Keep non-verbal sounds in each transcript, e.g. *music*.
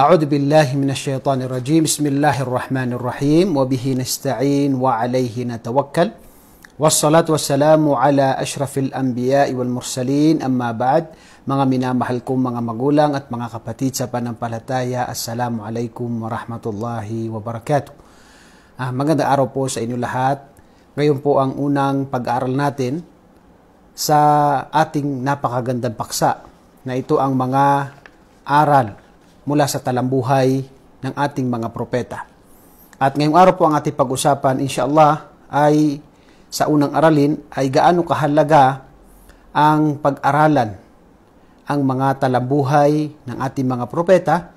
أعوذ بالله من الشيطان الرجيم بسم الله الرحمن الرحيم وبه نستعين وعليه نتوكل والصلاة والسلام على أشرف الأنبياء والمرسلين أما بعد mga minamahal kong mga magulang at mga kapatid sa panampalataya Assalamu alaikum warahmatullahi wabarakatuh ah, Magandang araw po sa inyo lahat Ngayon po ang unang pag-aaral natin sa ating napakagandang paksa na ito ang mga aral mula sa talambuhay ng ating mga propeta. At ngayong araw po ang ating pag-usapan, inshallah, ay sa unang aralin ay gaano kahalaga ang pag-aralan ang mga talambuhay ng ating mga propeta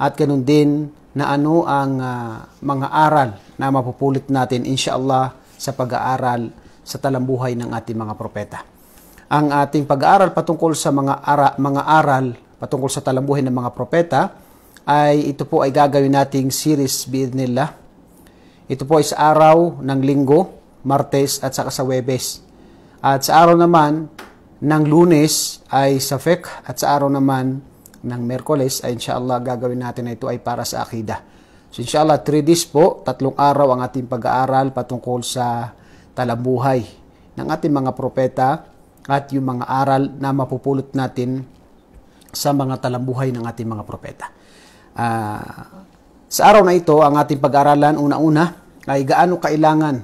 at ganun din na ano ang uh, mga aral na mapupulit natin inshallah sa pag-aaral sa talambuhay ng ating mga propeta. Ang ating pag-aaral patungkol sa mga ara, mga aral patungkol sa talambuhin ng mga propeta, ay ito po ay gagawin nating series nila. Ito po ay sa araw ng linggo, Martes at saka sa Webes. At sa araw naman ng Lunes ay sa FEC at sa araw naman ng Merkoles ay inshallah gagawin natin na ito ay para sa akida. So inshallah 3 days po, tatlong araw ang ating pag-aaral patungkol sa talambuhay ng ating mga propeta at yung mga aral na mapupulot natin sa mga talambuhay ng ating mga propeta. Uh, sa araw na ito, ang ating pag-aralan una-una ay gaano kailangan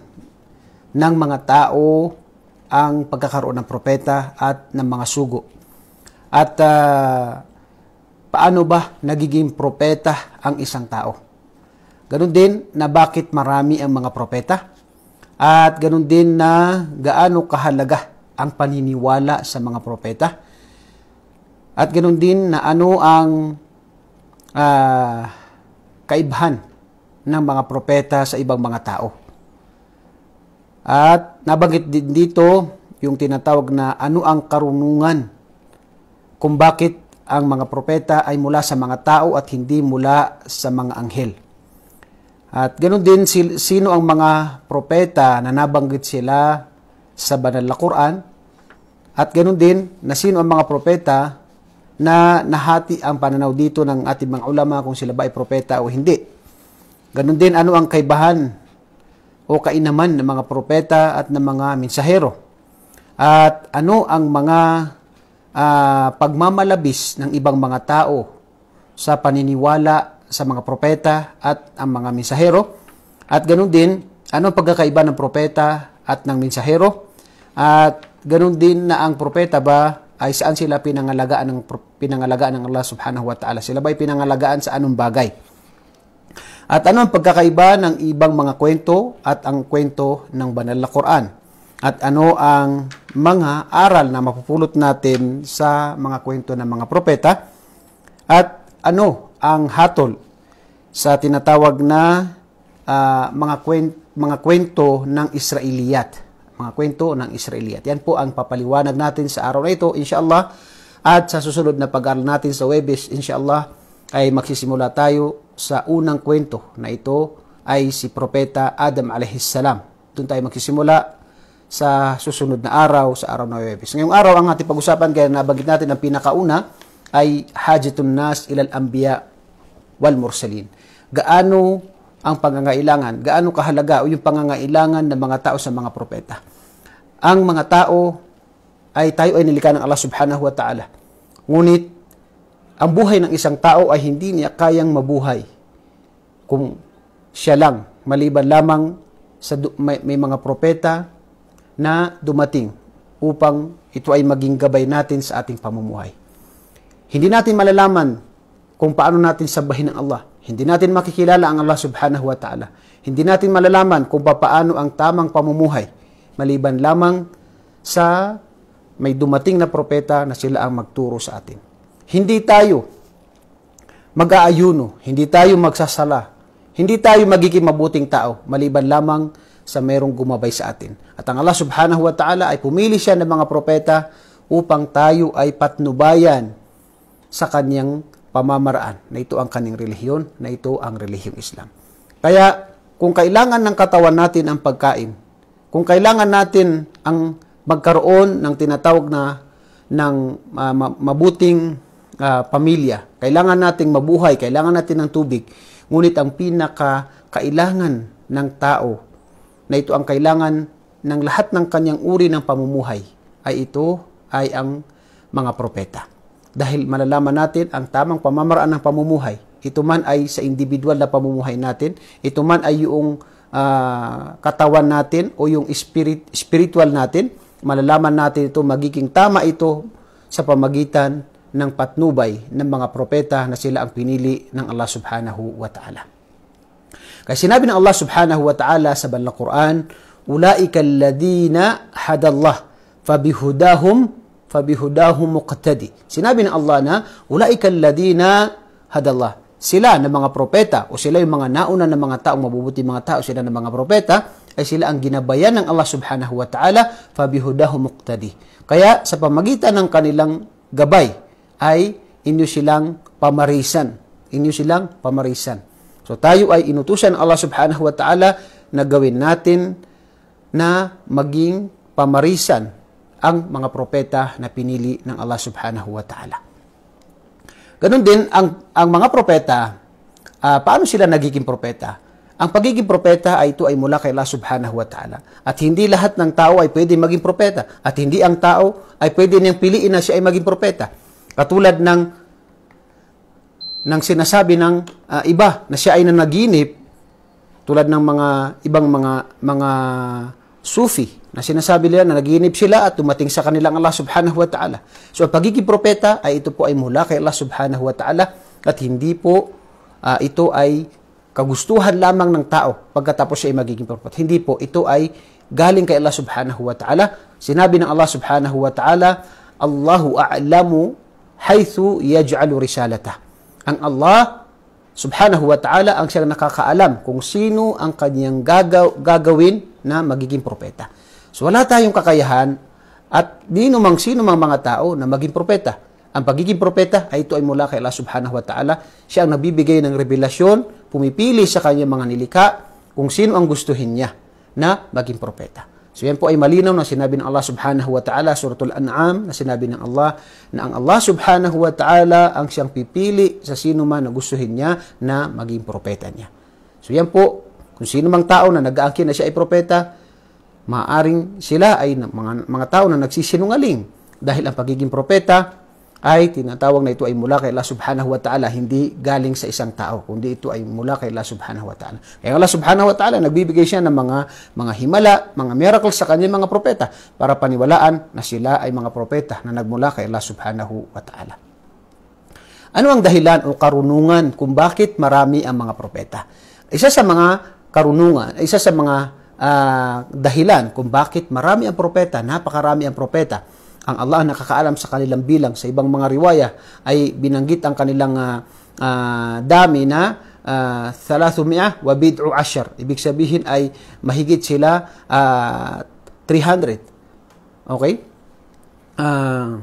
ng mga tao ang pagkakaroon ng propeta at ng mga sugo. At uh, paano ba nagiging propeta ang isang tao? Ganun din na bakit marami ang mga propeta at ganun din na gaano kahalaga ang paniniwala sa mga propeta at ganoon din na ano ang uh, ah, kaibahan ng mga propeta sa ibang mga tao. At nabanggit din dito yung tinatawag na ano ang karunungan kung bakit ang mga propeta ay mula sa mga tao at hindi mula sa mga anghel. At ganoon din sino ang mga propeta na nabanggit sila sa banal na Quran at ganoon din na sino ang mga propeta na nahati ang pananaw dito ng ating mga ulama kung sila ba ay propeta o hindi. Ganon din ano ang kaibahan o kainaman ng mga propeta at ng mga mensahero. At ano ang mga uh, pagmamalabis ng ibang mga tao sa paniniwala sa mga propeta at ang mga mensahero. At ganun din, ano ang pagkakaiba ng propeta at ng mensahero? At ganun din na ang propeta ba ay saan sila pinangalagaan ng pinangalagaan ng Allah Subhanahu wa Ta'ala. Sila ba'y pinangalagaan sa anong bagay? At ano ang pagkakaiba ng ibang mga kwento at ang kwento ng banal na Quran? At ano ang mga aral na mapupulot natin sa mga kwento ng mga propeta? At ano ang hatol sa tinatawag na uh, mga kwento, mga kwento ng Israeliyat? mga kwento ng Israeliyat. Yan po ang papaliwanag natin sa araw na ito, inshallah. At sa susunod na pag-aaral natin sa Webis, inshallah, ay magsisimula tayo sa unang kwento na ito ay si Propeta Adam alaihissalam. Doon tayo magsisimula sa susunod na araw, sa araw na Webis. Ngayong araw, ang ating pag-usapan, kaya nabanggit natin ang pinakauna, ay Hajjatun Nas ilal Anbiya wal Mursalin. Gaano ang pangangailangan, gaano kahalaga o yung pangangailangan ng mga tao sa mga propeta. Ang mga tao ay tayo ay nilikha ng Allah subhanahu wa ta'ala. Ngunit, ang buhay ng isang tao ay hindi niya kayang mabuhay kung siya lang, maliban lamang sa may, may mga propeta na dumating upang ito ay maging gabay natin sa ating pamumuhay. Hindi natin malalaman kung paano natin sabahin ang Allah. Hindi natin makikilala ang Allah subhanahu wa ta'ala. Hindi natin malalaman kung paano ang tamang pamumuhay maliban lamang sa may dumating na propeta na sila ang magturo sa atin. Hindi tayo mag-aayuno, hindi tayo magsasala, hindi tayo magiging mabuting tao maliban lamang sa merong gumabay sa atin. At ang Allah subhanahu wa ta'ala ay pumili siya ng mga propeta upang tayo ay patnubayan sa kanyang pamamaraan na ito ang kaning relihiyon, na ito ang relihiyong Islam. Kaya kung kailangan ng katawan natin ang pagkain, kung kailangan natin ang magkaroon ng tinatawag na ng uh, mabuting uh, pamilya, kailangan nating mabuhay, kailangan natin ng tubig, ngunit ang pinaka kailangan ng tao na ito ang kailangan ng lahat ng kanyang uri ng pamumuhay ay ito ay ang mga propeta dahil malalaman natin ang tamang pamamaraan ng pamumuhay. Ito man ay sa individual na pamumuhay natin, ito man ay yung uh, katawan natin o yung spirit, spiritual natin, malalaman natin ito, magiging tama ito sa pamagitan ng patnubay ng mga propeta na sila ang pinili ng Allah subhanahu wa ta'ala. Kaya sinabi ng Allah subhanahu wa ta'ala sa Banla Quran, Ulaika alladhina hadallah fabihudahum fabihudahu muqtadi. Sinabi ng Allah na, Ulaika alladina hadallah. Sila ng mga propeta o sila yung mga nauna ng mga taong mabubuti mga tao, sila ng mga propeta, ay sila ang ginabayan ng Allah subhanahu wa ta'ala, fabihudahu muqtadi. Kaya sa pamagitan ng kanilang gabay ay inyo silang pamarisan. Inyo silang pamarisan. So tayo ay inutusan Allah subhanahu wa ta'ala na gawin natin na maging pamarisan ang mga propeta na pinili ng Allah subhanahu wa ta'ala. Ganun din, ang, ang mga propeta, uh, paano sila nagiging propeta? Ang pagiging propeta ay ito ay mula kay Allah subhanahu wa ta'ala. At hindi lahat ng tao ay pwede maging propeta. At hindi ang tao ay pwede niyang piliin na siya ay maging propeta. Katulad ng, ng sinasabi ng uh, iba na siya ay nanaginip, tulad ng mga ibang mga mga Sufi na sinasabi nila na naginip sila at dumating sa kanilang Allah subhanahu wa ta'ala. So pagiging propeta ay ito po ay mula kay Allah subhanahu wa ta'ala at hindi po uh, ito ay kagustuhan lamang ng tao pagkatapos siya ay magiging propeta. Hindi po, ito ay galing kay Allah subhanahu wa ta'ala. Sinabi ng Allah subhanahu wa ta'ala, Allahu a'lamu haythu yaj'alu risalata. Ang Allah subhanahu wa ta'ala ang siyang nakakaalam kung sino ang kanyang gagaw, gagawin na magiging propeta. So wala tayong kakayahan at nino mang sino mang mga tao na maging propeta. Ang pagiging propeta ay ito ay mula kay Allah subhanahu wa ta'ala. Siya ang nabibigay ng revelasyon, pumipili sa kanyang mga nilikha kung sino ang gustuhin niya na maging propeta. So yan po ay malinaw na sinabi ng Allah subhanahu wa ta'ala, suratul an'am, na sinabi ng Allah, na ang Allah subhanahu wa ta'ala ang siyang pipili sa sino man na gustuhin niya na maging propeta niya. So yan po kung sino mang tao na nag-aangkin na siya ay propeta, maaring sila ay mga, mga tao na nagsisinungaling dahil ang pagiging propeta ay tinatawag na ito ay mula kay Allah subhanahu wa ta'ala, hindi galing sa isang tao, kundi ito ay mula kay Allah subhanahu wa ta'ala. Kaya Allah subhanahu wa ta'ala, nagbibigay siya ng mga, mga himala, mga miracles sa kanyang mga propeta para paniwalaan na sila ay mga propeta na nagmula kay Allah subhanahu wa ta'ala. Ano ang dahilan o karunungan kung bakit marami ang mga propeta? Isa sa mga karunungan, isa sa mga uh, dahilan kung bakit marami ang propeta, napakarami ang propeta. Ang Allah nakakaalam sa kanilang bilang. Sa ibang mga riwaya ay binanggit ang kanilang uh, dami na uh, 300 wa bid'u ashar. Ibig sabihin ay mahigit sila uh, 300. Okay? Uh,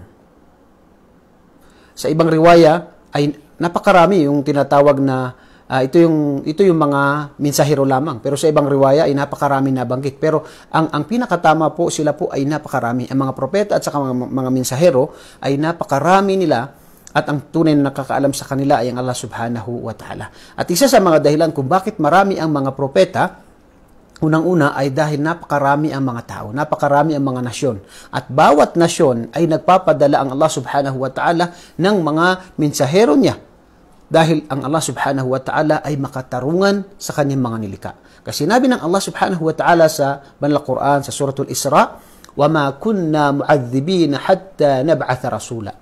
sa ibang riwaya ay napakarami yung tinatawag na Uh, ito yung ito yung mga mensahero lamang pero sa ibang riwaya ay napakarami nabanggit pero ang ang pinakatama po sila po ay napakarami ang mga propeta at saka mga mga mensahero ay napakarami nila at ang tunay na nakakaalam sa kanila ay ang Allah Subhanahu wa Ta'ala. At isa sa mga dahilan kung bakit marami ang mga propeta Unang-una ay dahil napakarami ang mga tao, napakarami ang mga nasyon. At bawat nasyon ay nagpapadala ang Allah subhanahu wa ta'ala ng mga mensahero niya dahil ang Allah subhanahu wa ta'ala ay makatarungan sa kanyang mga nilika. Kasi sinabi ng Allah subhanahu wa ta'ala sa Banal Quran, sa Suratul Isra, وَمَا كُنَّا مُعَذِّبِينَ حَتَّى نَبْعَثَ رَسُولًا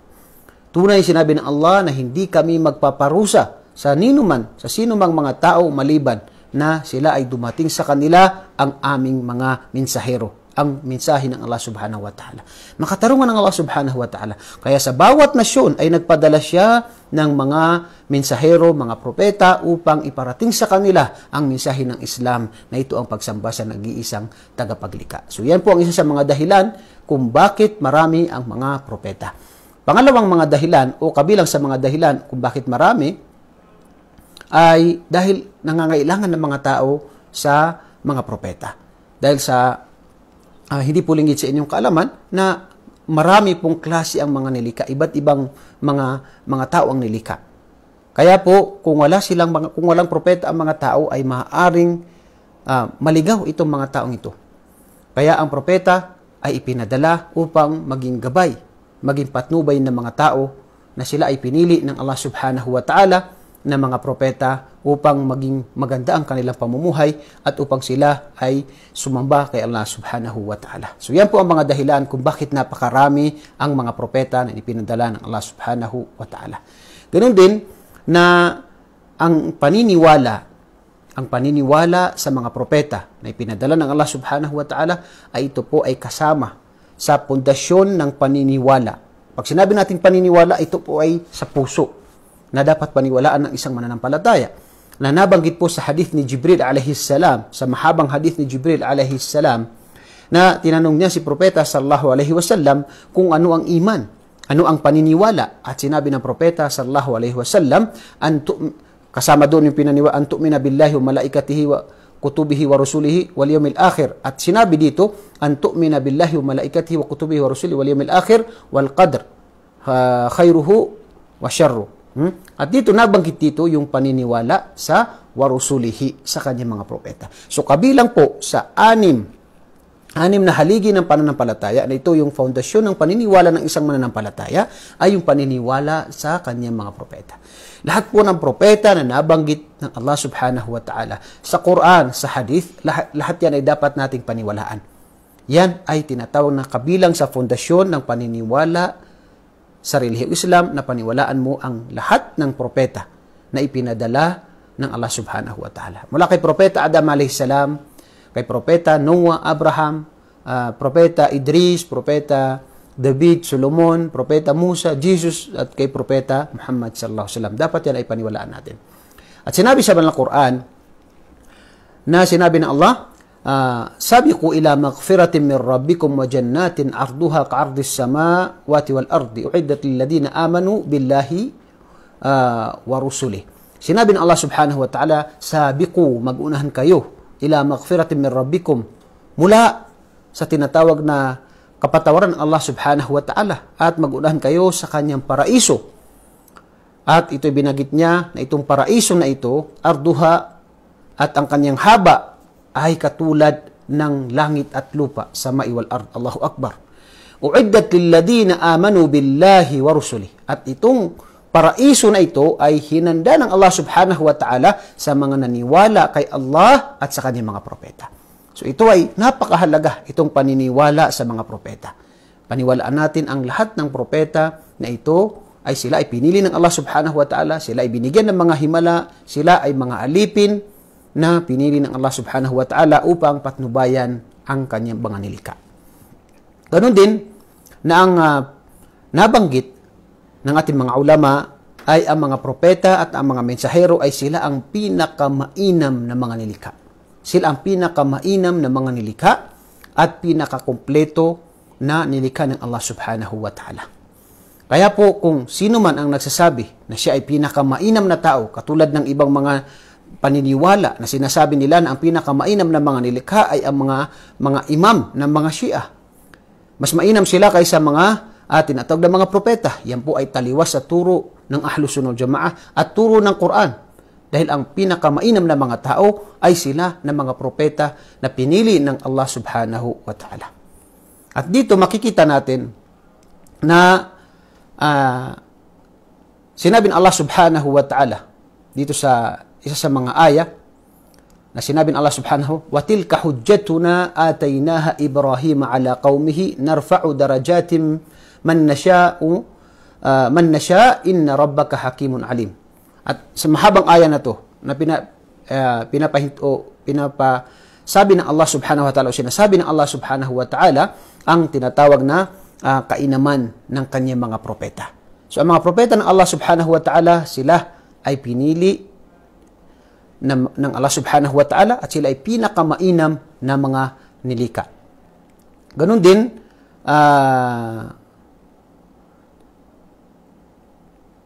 Tunay sinabi ng Allah na hindi kami magpaparusa sa ninuman, sa sinumang mga tao maliban na sila ay dumating sa kanila ang aming mga mensahero ang mensahe ng Allah subhanahu wa ta'ala. Makatarungan ng Allah subhanahu wa ta'ala. Kaya sa bawat nasyon ay nagpadala siya ng mga mensahero, mga propeta upang iparating sa kanila ang mensahe ng Islam na ito ang pagsamba sa nag-iisang tagapaglika. So yan po ang isa sa mga dahilan kung bakit marami ang mga propeta. Pangalawang mga dahilan o kabilang sa mga dahilan kung bakit marami ay dahil nangangailangan ng mga tao sa mga propeta. Dahil sa uh, hindi po lingid sa inyong kaalaman na marami pong klase ang mga nilika, iba't ibang mga mga tao ang nilika. Kaya po kung wala silang mga, kung walang propeta ang mga tao ay maaaring uh, maligaw itong mga taong ito. Kaya ang propeta ay ipinadala upang maging gabay, maging patnubay ng mga tao na sila ay pinili ng Allah Subhanahu wa Ta'ala ng mga propeta upang maging maganda ang kanilang pamumuhay at upang sila ay sumamba kay Allah subhanahu wa ta'ala. So yan po ang mga dahilan kung bakit napakarami ang mga propeta na ipinadala ng Allah subhanahu wa ta'ala. Ganun din na ang paniniwala ang paniniwala sa mga propeta na ipinadala ng Allah subhanahu wa ta'ala ay ito po ay kasama sa pundasyon ng paniniwala. Pag sinabi natin paniniwala, ito po ay sa puso na dapat paniwalaan ng isang mananampalataya. Na nabanggit po sa hadith ni Jibril alayhi salam, sa mahabang hadith ni Jibril alayhi salam, na tinanong niya si Propeta sallallahu alayhi wasallam kung ano ang iman, ano ang paniniwala. At sinabi ng Propeta sallallahu alayhi wasallam, antum, kasama doon yung pinaniwa, antumina billahi wa malaikatihi wa kutubihi wa rusulihi wal yawmil akhir. At sinabi dito, an tu'mina billahi wa malaikatihi wa kutubihi wa rusulihi wal yawmil akhir wal qadr uh, khayruhu wa sharruhu Hmm? At dito nabanggit dito yung paniniwala sa warusulihi sa kanyang mga propeta. So kabilang po sa anim, anim na haligi ng pananampalataya na ito yung foundasyon ng paniniwala ng isang mananampalataya ay yung paniniwala sa kanyang mga propeta. Lahat po ng propeta na nabanggit ng Allah subhanahu wa ta'ala sa Quran, sa hadith, lahat, lahat yan ay dapat nating paniwalaan. Yan ay tinatawag na kabilang sa fondasyon ng paniniwala sa relihiyong Islam na paniwalaan mo ang lahat ng propeta na ipinadala ng Allah subhanahu wa ta'ala. Mula kay Propeta Adam a.s., kay Propeta Noah, Abraham, uh, Propeta Idris, Propeta David, Solomon, Propeta Musa, Jesus, at kay Propeta Muhammad sallallahu alaihi wasallam. Dapat yan ay paniwalaan natin. At sinabi sa banal na Quran na sinabi ng Allah, uh, sabiqu ila maghfiratin min rabbikum wa jannatin arduha ka'ardis samawati wal ardi uiddat lil ladina amanu billahi uh, wa rusulih. Sinabi ng Allah Subhanahu wa Ta'ala, sabiqu magunahan kayo ila maghfiratin min rabbikum mula sa tinatawag na kapatawaran Allah Subhanahu wa Ta'ala at magunahan kayo sa kanyang paraiso. At ito'y binagit niya na itong paraiso na ito, arduha at ang kanyang haba ay katulad ng langit at lupa sa maiwal ard. Allahu Akbar. Uiddat lilladina amanu billahi wa rusuli. At itong paraiso na ito ay hinanda ng Allah subhanahu wa ta'ala sa mga naniwala kay Allah at sa kanyang mga propeta. So ito ay napakahalaga itong paniniwala sa mga propeta. Paniwalaan natin ang lahat ng propeta na ito ay sila ay pinili ng Allah subhanahu wa ta'ala, sila ay binigyan ng mga himala, sila ay mga alipin, na pinili ng Allah subhanahu wa ta'ala upang patnubayan ang kanyang banganilika. Ganon din na ang uh, nabanggit ng ating mga ulama ay ang mga propeta at ang mga mensahero ay sila ang pinakamainam na mga nilikha. Sila ang pinakamainam na mga nilikha at pinakakumpleto na nilikha ng Allah subhanahu wa ta'ala. Kaya po kung sino man ang nagsasabi na siya ay pinakamainam na tao katulad ng ibang mga paniniwala na sinasabi nila na ang pinakamainam na mga nilikha ay ang mga mga imam ng mga Shia. Mas mainam sila kaysa mga atin at ng mga propeta. Yan po ay taliwas sa turo ng Ahlusunod Jamaah at turo ng Quran. Dahil ang pinakamainam na mga tao ay sila ng mga propeta na pinili ng Allah subhanahu wa ta'ala. At dito makikita natin na uh, sinabi ng Allah subhanahu wa ta'ala dito sa isa sa mga aya na sinabi ng Allah subhanahu, وَتِلْكَ حُجَّتُنَا آتَيْنَاهَا إِبْرَاهِيمَ عَلَى قَوْمِهِ نَرْفَعُ دَرَجَاتٍ مَنْ نَشَاءُ uh, مَنْ نَشَاءُ إِنَّ رَبَّكَ حَكِيمٌ عَلِيمٌ At sa mahabang aya na to, na pina, uh, ah, pinapahinto, pinapa, sabi ng Allah subhanahu wa ta'ala o sinasabi ng Allah subhanahu wa ta'ala ang tinatawag na uh, kainaman ng kanyang mga propeta. So ang mga propeta ng Allah subhanahu wa ta'ala, sila ay pinili ng, ng Allah subhanahu wa ta'ala at sila ay pinakamainam na mga nilika. Ganun din, uh,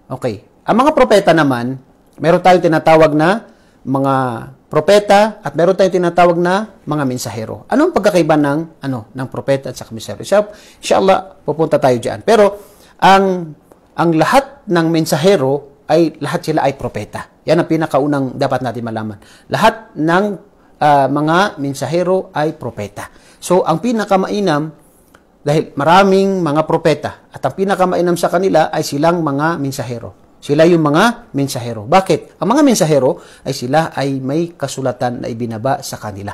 okay, ang mga propeta naman, meron tayong tinatawag na mga propeta at meron tayong tinatawag na mga mensahero. Anong pagkakaiba ng ano ng propeta at sa mensahero? Inshallah, pupunta tayo diyan. Pero ang ang lahat ng mensahero ay lahat sila ay propeta. Yan ang pinakaunang dapat natin malaman. Lahat ng uh, mga mensahero ay propeta. So, ang pinakamainam, dahil maraming mga propeta, at ang pinakamainam sa kanila ay silang mga mensahero. Sila yung mga mensahero. Bakit? Ang mga mensahero ay sila ay may kasulatan na ibinaba sa kanila.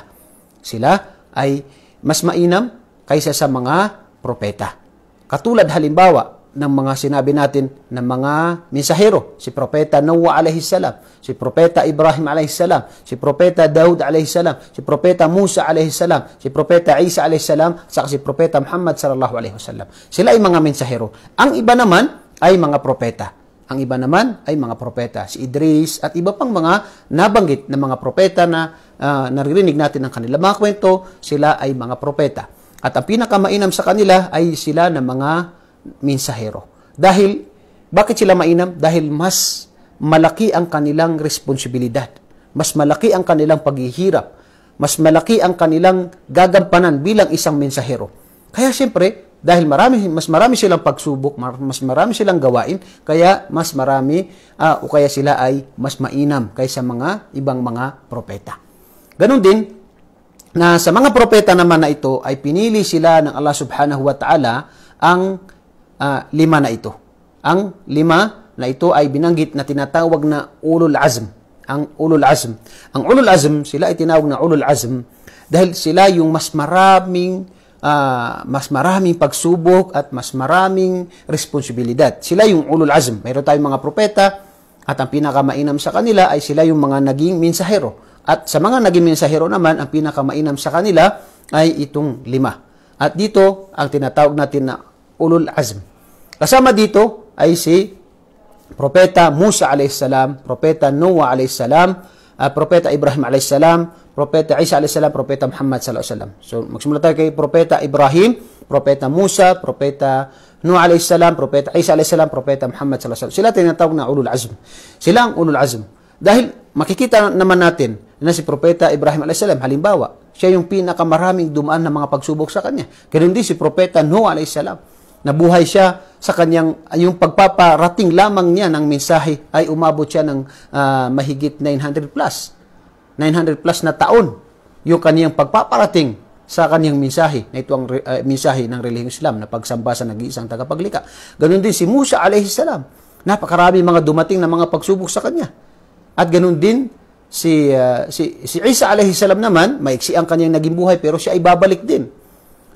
Sila ay mas mainam kaysa sa mga propeta. Katulad halimbawa, ng mga sinabi natin ng mga mensahero. Si Propeta Noah alayhi salam si Propeta Ibrahim alayhi salam si Propeta Daud salam si Propeta Musa alayhi salam si Propeta Isa alayhi salam saka si Propeta Muhammad sallallahu alayhi wasallam. Sila ay mga mensahero. Ang iba naman ay mga propeta. Ang iba naman ay mga propeta, si Idris at iba pang mga nabanggit na mga propeta na uh, naririnig natin ang kanila mga kwento, sila ay mga propeta. At ang pinakamainam sa kanila ay sila na mga minsahero. Dahil, bakit sila mainam? Dahil mas malaki ang kanilang responsibilidad. Mas malaki ang kanilang paghihirap. Mas malaki ang kanilang gagampanan bilang isang mensahero. Kaya siyempre, dahil marami, mas marami silang pagsubok, mas marami silang gawain, kaya mas marami uh, o kaya sila ay mas mainam kaysa mga ibang mga propeta. Ganon din, na sa mga propeta naman na ito ay pinili sila ng Allah subhanahu wa ta'ala ang uh, lima na ito. Ang lima na ito ay binanggit na tinatawag na ulul azm. Ang ulul azm. Ang ulul azm, sila ay tinawag na ulul azm dahil sila yung mas maraming uh, mas maraming pagsubok at mas maraming responsibilidad. Sila yung ulul azm. Mayroon tayong mga propeta at ang pinakamainam sa kanila ay sila yung mga naging mensahero. At sa mga naging mensahero naman, ang pinakamainam sa kanila ay itong lima. At dito, ang tinatawag natin na ulul azm. Kasama dito ay si Propeta Musa a.s., Propeta Noah a.s., uh, ah, Propeta Ibrahim a.s., Propeta Isa a.s., Propeta Muhammad s.a.w. So magsimula tayo kay Propeta Ibrahim, Propeta Musa, Propeta Noah a.s., Propeta Isa a.s., Propeta Muhammad s.a.w. Sila tinatawag na ulul azm. Sila ang ulul azm. Dahil makikita naman natin na si Propeta Ibrahim a.s., halimbawa, siya yung pinakamaraming dumaan ng mga pagsubok sa kanya. Ganun din si Propeta Noah a.s., Nabuhay siya sa kanyang, ah, yung pagpaparating lamang niya ng mensahe ay umabot siya ng uh, mahigit 900 plus. 900 plus na taon yung kaniyang pagpaparating sa kaniyang mensahe na ito ang uh, mensahe ng relihiyong Islam na pagsamba sa nag-iisang tagapaglika. Ganon din si Musa alayhi salam. Napakarami mga dumating na mga pagsubok sa kanya. At ganon din si uh, si si Isa alayhi salam naman, maiksi ang kaniyang naging buhay pero siya ay babalik din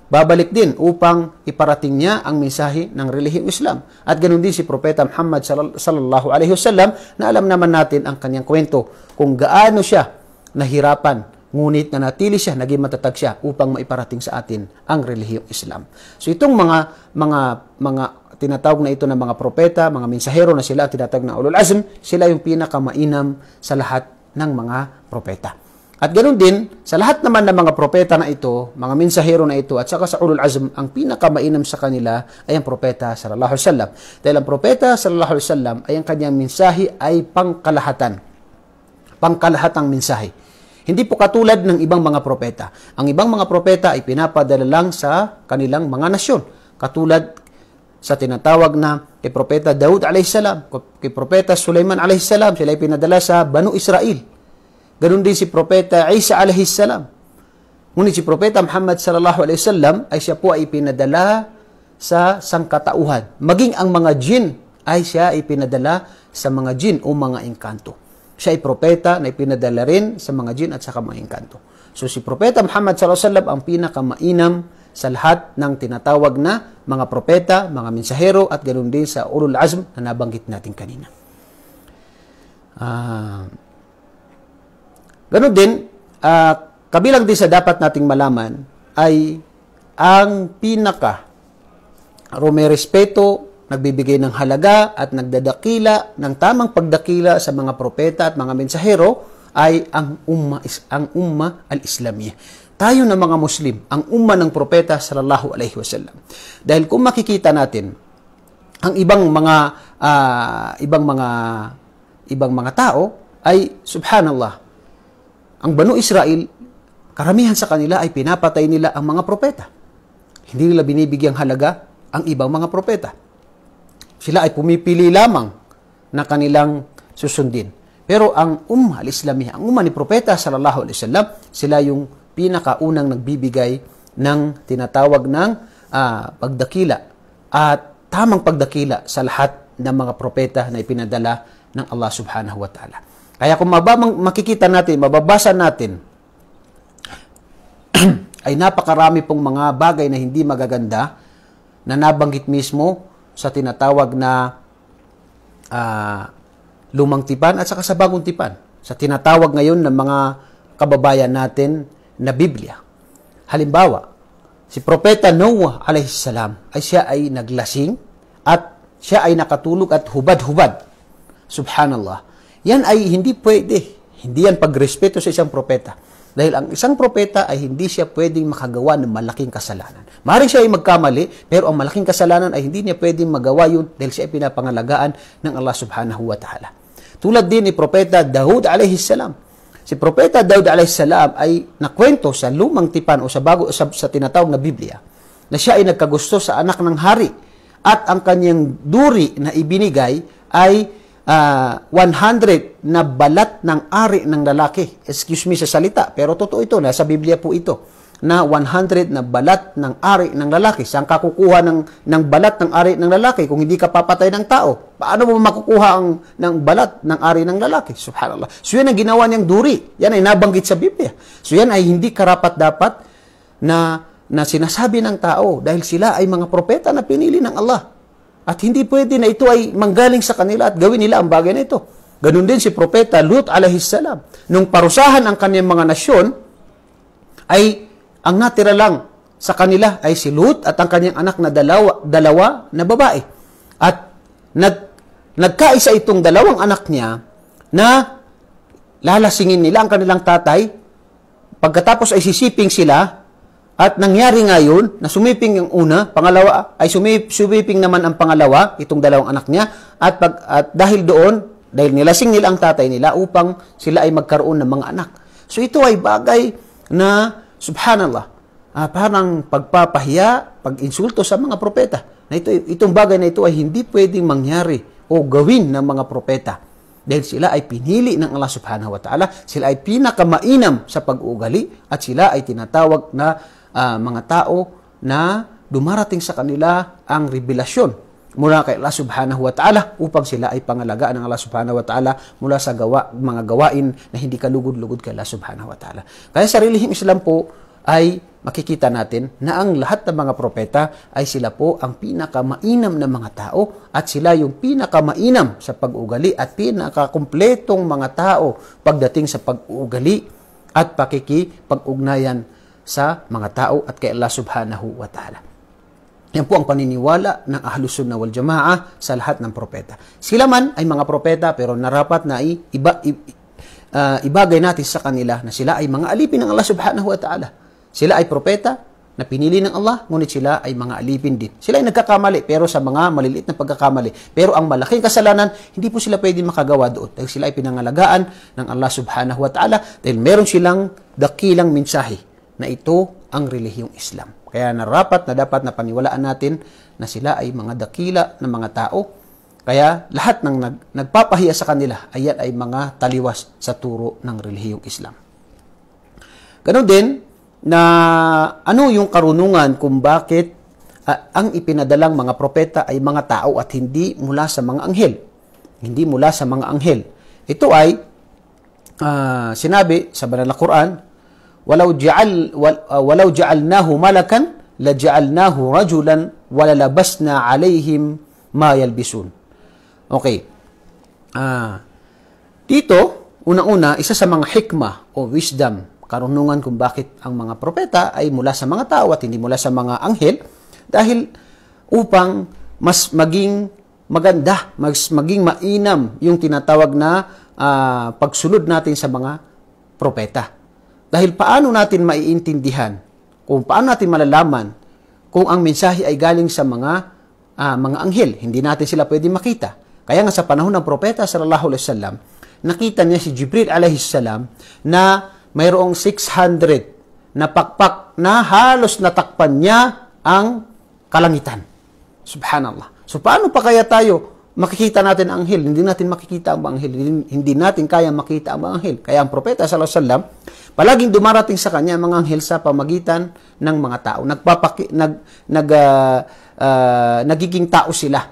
babalik din upang iparating niya ang mensahe ng relihiyong Islam. At ganoon din si Propeta Muhammad sallallahu alaihi wasallam na alam naman natin ang kanyang kwento kung gaano siya nahirapan ngunit natili siya, naging matatag siya upang maiparating sa atin ang relihiyong Islam. So itong mga mga mga tinatawag na ito ng mga propeta, mga mensahero na sila tinatawag na ulul azm, sila yung pinakamainam sa lahat ng mga propeta. At ganoon din, sa lahat naman ng mga propeta na ito, mga mensahero na ito, at saka sa ulul azm, ang pinakamainam sa kanila ay ang propeta sallallahu alaihi wasallam. Dahil ang propeta sallallahu alaihi wasallam ay ang kanyang mensahe ay pangkalahatan. Pangkalahatang mensahe. Hindi po katulad ng ibang mga propeta. Ang ibang mga propeta ay pinapadala lang sa kanilang mga nasyon. Katulad sa tinatawag na kay Propeta Daud a.s., kay Propeta Sulaiman a.s., sila ay pinadala sa Banu Israel Ganun din si Propeta Isa alayhi salam. Ngunit si Propeta Muhammad sallallahu alaihi wasallam ay siya po ay pinadala sa sangkatauhan. Maging ang mga jin ay siya ay ipinadala sa mga jin o mga engkanto. Siya ay propeta na ipinadala rin sa mga jin at sa mga engkanto. So si Propeta Muhammad sallallahu alaihi wasallam ang pinakamainam sa lahat ng tinatawag na mga propeta, mga mensahero at ganun din sa ulul azm na nabanggit natin kanina. Ah... Uh, Ganon din, uh, kabilang din sa dapat nating malaman ay ang pinaka rumerespeto, nagbibigay ng halaga at nagdadakila ng tamang pagdakila sa mga propeta at mga mensahero ay ang umma ang umma al islamiyah Tayo na mga Muslim, ang umma ng propeta sallallahu alaihi wasallam. Dahil kung makikita natin ang ibang mga uh, ibang mga ibang mga tao ay subhanallah ang Banu Israel, karamihan sa kanila ay pinapatay nila ang mga propeta. Hindi nila binibigyang halaga ang ibang mga propeta. Sila ay pumipili lamang na kanilang susundin. Pero ang umma al-Islamiyah, ang umma ni Propeta sallallahu alaihi wasallam, sila yung pinakaunang nagbibigay ng tinatawag ng uh, pagdakila at tamang pagdakila sa lahat ng mga propeta na ipinadala ng Allah subhanahu wa ta'ala. Kaya kung mababang, makikita natin, mababasa natin, *clears throat* ay napakarami pong mga bagay na hindi magaganda na nabanggit mismo sa tinatawag na uh, lumang tipan at saka sa bagong tipan. Sa tinatawag ngayon ng mga kababayan natin na Biblia. Halimbawa, si Propeta Noah alaihissalam ay siya ay naglasing at siya ay nakatulog at hubad-hubad. Subhanallah yan ay hindi pwede. Hindi yan pagrespeto sa isang propeta. Dahil ang isang propeta ay hindi siya pwedeng makagawa ng malaking kasalanan. Maring siya ay magkamali, pero ang malaking kasalanan ay hindi niya pwedeng magawa yun dahil siya ay pinapangalagaan ng Allah subhanahu wa ta'ala. Tulad din ni Propeta Daud alayhi salam. Si Propeta Daud alayhi salam ay nakwento sa lumang tipan o sa, bago, sa, sa tinatawag na Biblia na siya ay nagkagusto sa anak ng hari at ang kanyang duri na ibinigay ay uh, ah, 100 na balat ng ari ng lalaki. Excuse me sa salita, pero totoo ito, nasa Biblia po ito na 100 na balat ng ari ng lalaki. Saan ka kukuha ng, ng balat ng ari ng lalaki kung hindi ka papatay ng tao? Paano mo makukuha ang, ng balat ng ari ng lalaki? Subhanallah. So yan ang ginawa niyang duri. Yan ay nabanggit sa Biblia. So yan ay hindi karapat-dapat na, na sinasabi ng tao dahil sila ay mga propeta na pinili ng Allah. At hindi pwede na ito ay manggaling sa kanila at gawin nila ang bagay na ito. Ganun din si Propeta Lut salam. Nung parusahan ang kanyang mga nasyon, ay ang natira lang sa kanila ay si Lut at ang kanyang anak na dalawa, dalawa na babae. At nag, nagkaisa itong dalawang anak niya na lalasingin nila ang kanilang tatay. Pagkatapos ay sisiping sila at nangyari ngayon na sumiping yung una, pangalawa, ay sumip, sumiping naman ang pangalawa, itong dalawang anak niya, at, pag, at dahil doon, dahil nilasing nila ang tatay nila upang sila ay magkaroon ng mga anak. So ito ay bagay na, subhanallah, ah, parang pagpapahiya, pag-insulto sa mga propeta. Na ito, itong bagay na ito ay hindi pwedeng mangyari o gawin ng mga propeta. Dahil sila ay pinili ng Allah subhanahu wa ta'ala, sila ay pinakamainam sa pag-uugali at sila ay tinatawag na uh, mga tao na dumarating sa kanila ang revelasyon mula kay Allah subhanahu wa ta'ala upang sila ay pangalagaan ng Allah subhanahu wa ta'ala mula sa gawa, mga gawain na hindi kalugod-lugod kay Allah subhanahu wa ta'ala. Kaya sa relihim Islam po ay makikita natin na ang lahat ng mga propeta ay sila po ang pinakamainam na mga tao at sila yung pinakamainam sa pag-ugali at pinakakumpletong mga tao pagdating sa pag-ugali at pakikipag-ugnayan sa mga tao at kay Allah subhanahu wa ta'ala. Yan po ang paniniwala ng Ahlus Sunnah wal Jamaah sa lahat ng propeta. Sila man ay mga propeta pero narapat na i- iba, i- uh, ibagay natin sa kanila na sila ay mga alipin ng Allah subhanahu wa ta'ala. Sila ay propeta na pinili ng Allah, ngunit sila ay mga alipin din. Sila ay nagkakamali, pero sa mga maliliit na pagkakamali. Pero ang malaking kasalanan, hindi po sila pwedeng makagawa doon. Dahil sila ay pinangalagaan ng Allah subhanahu wa ta'ala dahil meron silang dakilang mensahe na ito ang relihiyong Islam. Kaya narapat na dapat na paniwalaan natin na sila ay mga dakila ng mga tao. Kaya lahat ng nag, nagpapahiya sa kanila, ay ay mga taliwas sa turo ng relihiyong Islam. Ganon din na ano yung karunungan kung bakit uh, ang ipinadalang mga propeta ay mga tao at hindi mula sa mga anghel. Hindi mula sa mga anghel. Ito ay uh, sinabi sa banal na Quran ولو جعل ولو جعلناه ملكا لجعلناه رجلا وللبسنا عليهم ma yalbisun. Okay. Ah, dito, una-una, isa sa mga hikma o wisdom, karunungan kung bakit ang mga propeta ay mula sa mga tao at hindi mula sa mga anghel, dahil upang mas maging maganda, mas maging mainam yung tinatawag na uh, pagsulod natin sa mga propeta. Dahil paano natin maiintindihan kung paano natin malalaman kung ang mensahe ay galing sa mga uh, mga anghel. Hindi natin sila pwede makita. Kaya nga sa panahon ng propeta sallallahu alaihi wasallam, nakita niya si Jibril alaihi salam na mayroong 600 na pakpak na halos natakpan niya ang kalangitan. Subhanallah. So paano pa kaya tayo makikita natin ang anghel, hindi natin makikita ang anghel, hindi, natin kaya makita ang anghel. Kaya ang propeta sallallahu alaihi wasallam palaging dumarating sa kanya ang mga anghel sa pamagitan ng mga tao. Nagpapaki nag nag uh, uh, nagiging tao sila.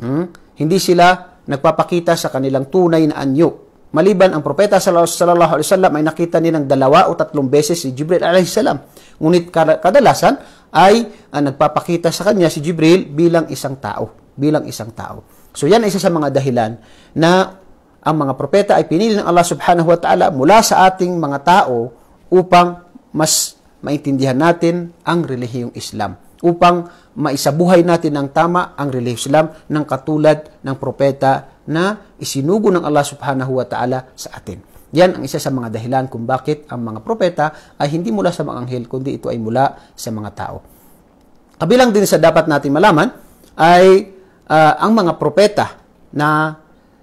Hmm? Hindi sila nagpapakita sa kanilang tunay na anyo. Maliban ang propeta sallallahu alaihi wasallam ay nakita ng dalawa o tatlong beses si Jibril alaihi salam. Ngunit kadalasan ay uh, nagpapakita sa kanya si Jibril bilang isang tao, bilang isang tao. So yan isa sa mga dahilan na ang mga propeta ay pinili ng Allah subhanahu wa ta'ala mula sa ating mga tao upang mas maintindihan natin ang relihiyong Islam. Upang maisabuhay natin ng tama ang relihiyong Islam ng katulad ng propeta na isinugo ng Allah subhanahu wa ta'ala sa atin. Yan ang isa sa mga dahilan kung bakit ang mga propeta ay hindi mula sa mga anghel kundi ito ay mula sa mga tao. Kabilang din sa dapat natin malaman ay uh, ang mga propeta na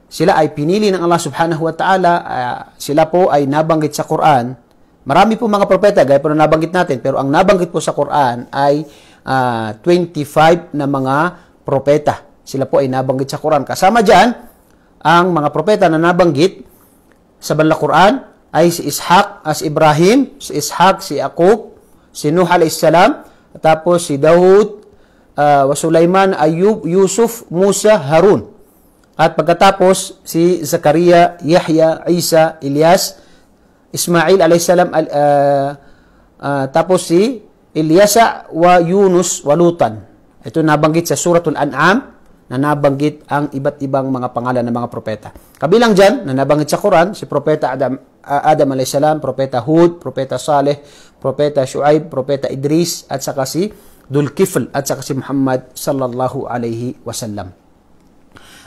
sila ay pinili ng Allah subhanahu wa ta'ala, uh, sila po ay nabanggit sa Quran. Marami po mga propeta, gaya po na nabanggit natin, pero ang nabanggit po sa Quran ay uh, ah, 25 na mga propeta. Sila po ay nabanggit sa Quran. Kasama dyan, ang mga propeta na nabanggit sa Banla Quran ay si Ishaq as Ibrahim, si Ishaq, si Akub, si Nuh alayhisalam, tapos si Daud, uh, Sulaiman, Ayub, Yusuf, Musa, Harun. At pagkatapos si Zakaria, Yahya, Isa, Ilyas, Ismail alayhisalam al, uh, uh, tapos si Ilyasa wa Yunus wa Lutan. Ito nabanggit sa Suratul An'am na nabanggit ang iba't ibang mga pangalan ng mga propeta. Kabilang diyan na nabanggit sa Quran si propeta Adam uh, Adam alayhisalam, propeta Hud, propeta Saleh, propeta Shuaib, propeta Idris at saka si Dul Kifl at saka si Muhammad sallallahu alaihi wasallam.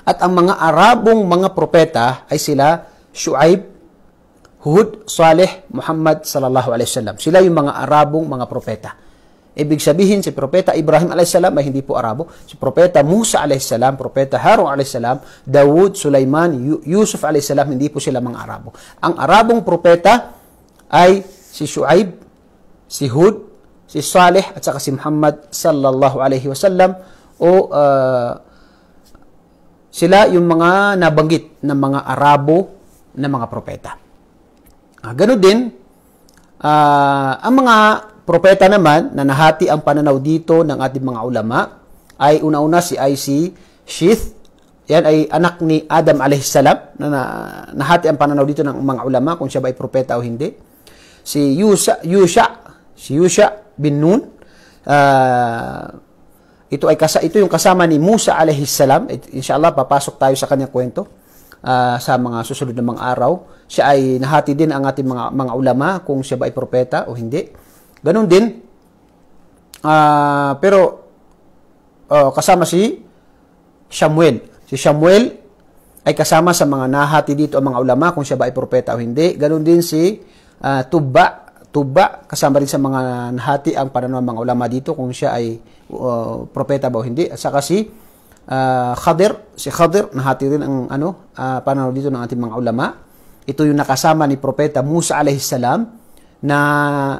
At ang mga Arabong mga propeta ay sila Shu'aib, Hud, Saleh, Muhammad sallallahu alaihi wasallam. Sila yung mga Arabong mga propeta. Ibig sabihin si propeta Ibrahim alayhi salam ay hindi po Arabo. Si propeta Musa alayhi salam, propeta Harun alayhi salam, Dawud, Sulaiman, Yusuf alayhi salam hindi po sila mga Arabo. Ang Arabong propeta ay si Shu'aib, si Hud, si Saleh at saka si Muhammad sallallahu alaihi wasallam o uh, sila yung mga nabanggit ng mga Arabo na mga propeta. Ah, ganun din, uh, ang mga propeta naman na nahati ang pananaw dito ng ating mga ulama ay una-una si ay si Yan ay anak ni Adam alaihissalam na, na nahati ang pananaw dito ng mga ulama kung siya ba ay propeta o hindi. Si Yusha, Yusha si Yusha bin Nun. Uh, ito ay kasa ito yung kasama ni Musa alayhi salam. Inshallah papasok tayo sa kanyang kwento uh, sa mga susunod na mga araw. Siya ay nahati din ang ating mga mga ulama kung siya ba ay propeta o hindi. Ganun din uh, pero uh, kasama si Samuel. Si Samuel ay kasama sa mga nahati dito ang mga ulama kung siya ba ay propeta o hindi. Ganun din si uh, Tuba tuba kasama rin sa mga nahati ang pananaw ng mga ulama dito kung siya ay uh, propeta ba o hindi at saka si uh, Khadir si Khadir nahati rin ang ano uh, pananaw dito ng ating mga ulama ito yung nakasama ni propeta Musa alayhi salam na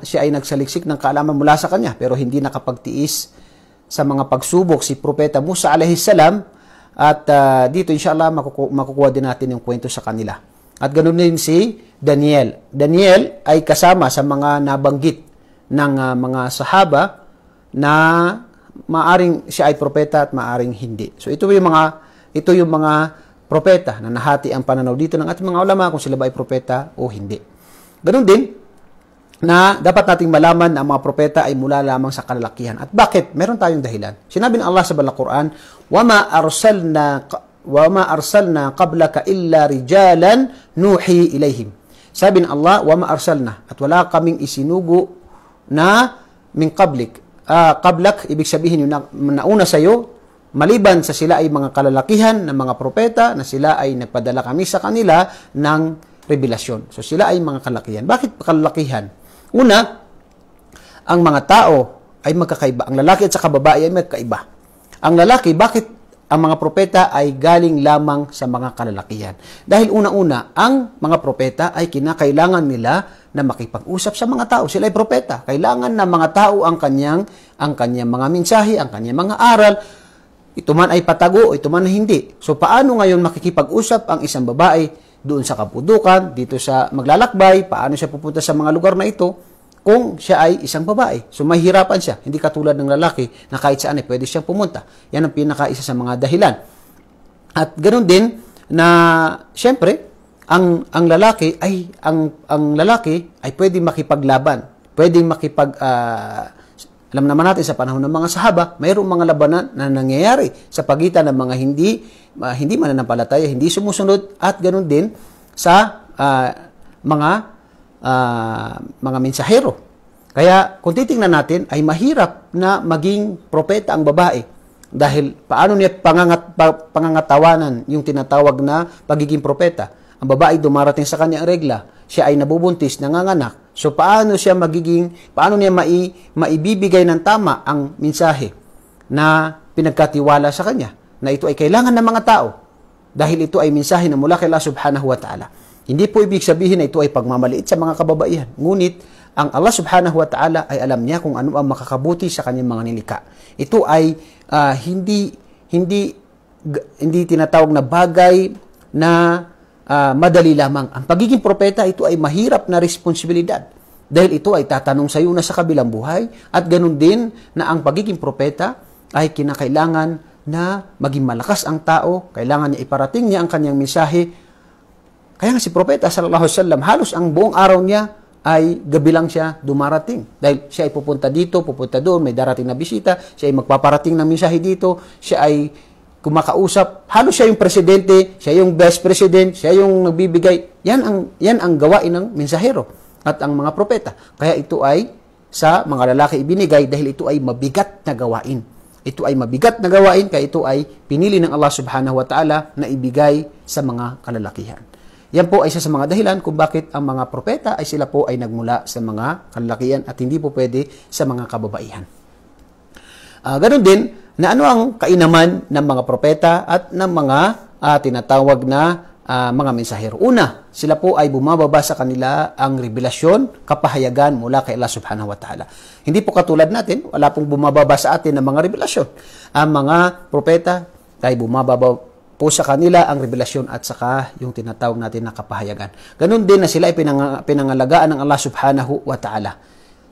siya ay nagsaliksik ng kaalaman mula sa kanya pero hindi nakapagtiis sa mga pagsubok si propeta Musa alayhi salam at uh, dito inshallah makuku- makukuha din natin yung kwento sa kanila at ganoon din si Daniel. Daniel ay kasama sa mga nabanggit ng uh, mga sahaba na maaring siya ay propeta at maaring hindi. So ito yung mga ito yung mga propeta na nahati ang pananaw dito ng ating mga ulama kung sila ba ay propeta o hindi. Ganun din na dapat nating malaman na ang mga propeta ay mula lamang sa kalalakihan. At bakit? Meron tayong dahilan. Sinabi ng Allah sa Bala Quran, "Wa ma arsalna وَمَا أَرْسَلْنَا قَبْلَكَ إِلَّا رِجَالًا نُوحِي إِلَيْهِمْ Sabi ng Allah, وَمَا arsalna. At wala kaming isinugo na min qablik. Ah, qablak, ibig sabihin yung nauna sa'yo, maliban sa sila ay mga kalalakihan na mga propeta na sila ay nagpadala kami sa kanila ng revelasyon. So sila ay mga kalakihan. Bakit kalalakihan? Una, ang mga tao ay magkakaiba. Ang lalaki at sa kababae ay magkaiba. Ang lalaki, bakit ang mga propeta ay galing lamang sa mga kalalakihan. Dahil una-una, ang mga propeta ay kinakailangan nila na makipag-usap sa mga tao. Sila ay propeta. Kailangan na mga tao ang kanyang, ang kanyang mga mensahe, ang kanyang mga aral. Ito man ay patago o ito man ay hindi. So paano ngayon makikipag-usap ang isang babae doon sa kapudukan, dito sa maglalakbay, paano siya pupunta sa mga lugar na ito? kung siya ay isang babae. So mahirapan siya, hindi katulad ng lalaki na kahit saan ay pwede siyang pumunta. Yan ang pinakaisa sa mga dahilan. At ganoon din na siyempre ang ang lalaki ay ang ang lalaki ay pwedeng makipaglaban, pwedeng makipag uh, alam naman natin sa panahon ng mga sahaba, mayroong mga labanan na nangyayari sa pagitan ng mga hindi uh, hindi mananampalataya, hindi sumusunod at ganoon din sa uh, mga uh, mga mensahero. Kaya kung titingnan natin ay mahirap na maging propeta ang babae dahil paano niya pangangat, pangangatawanan yung tinatawag na pagiging propeta. Ang babae dumarating sa kanya regla, siya ay nabubuntis, nanganganak. So paano siya magiging, paano niya mai, maibibigay ng tama ang mensahe na pinagkatiwala sa kanya na ito ay kailangan ng mga tao dahil ito ay mensahe na mula kay Allah subhanahu wa ta'ala. Hindi po ibig sabihin na ito ay pagmamaliit sa mga kababaihan. Ngunit, ang Allah subhanahu wa ta'ala ay alam niya kung ano ang makakabuti sa kanyang mga nilika. Ito ay uh, hindi hindi hindi tinatawag na bagay na uh, madali lamang. Ang pagiging propeta, ito ay mahirap na responsibilidad. Dahil ito ay tatanong sa iyo na sa kabilang buhay at ganun din na ang pagiging propeta ay kinakailangan na maging malakas ang tao, kailangan niya iparating niya ang kanyang mensahe kaya nga si Propeta sallallahu alaihi wasallam halos ang buong araw niya ay gabi lang siya dumarating. Dahil siya ay pupunta dito, pupunta doon, may darating na bisita, siya ay magpaparating ng mensahe dito, siya ay kumakausap, halos siya yung presidente, siya yung best president, siya yung nagbibigay. Yan ang, yan ang gawain ng mensahero at ang mga propeta. Kaya ito ay sa mga lalaki ibinigay dahil ito ay mabigat na gawain. Ito ay mabigat na gawain kaya ito ay pinili ng Allah subhanahu wa ta'ala na ibigay sa mga kalalakihan. Yan po ay isa sa mga dahilan kung bakit ang mga propeta ay sila po ay nagmula sa mga kalakian at hindi po pwede sa mga kababaihan. Uh, ganun din na ano ang kainaman ng mga propeta at ng mga uh, tinatawag na uh, mga mensahero. Una, sila po ay bumababa sa kanila ang revelasyon, kapahayagan mula kay Allah subhanahu wa ta'ala. Hindi po katulad natin, wala pong bumababa sa atin ng mga revelasyon. Ang mga propeta ay bumababa, po sa kanila ang revelasyon at saka yung tinatawag natin na kapahayagan. Ganun din na sila ay pinang, pinangalagaan ng Allah subhanahu wa ta'ala.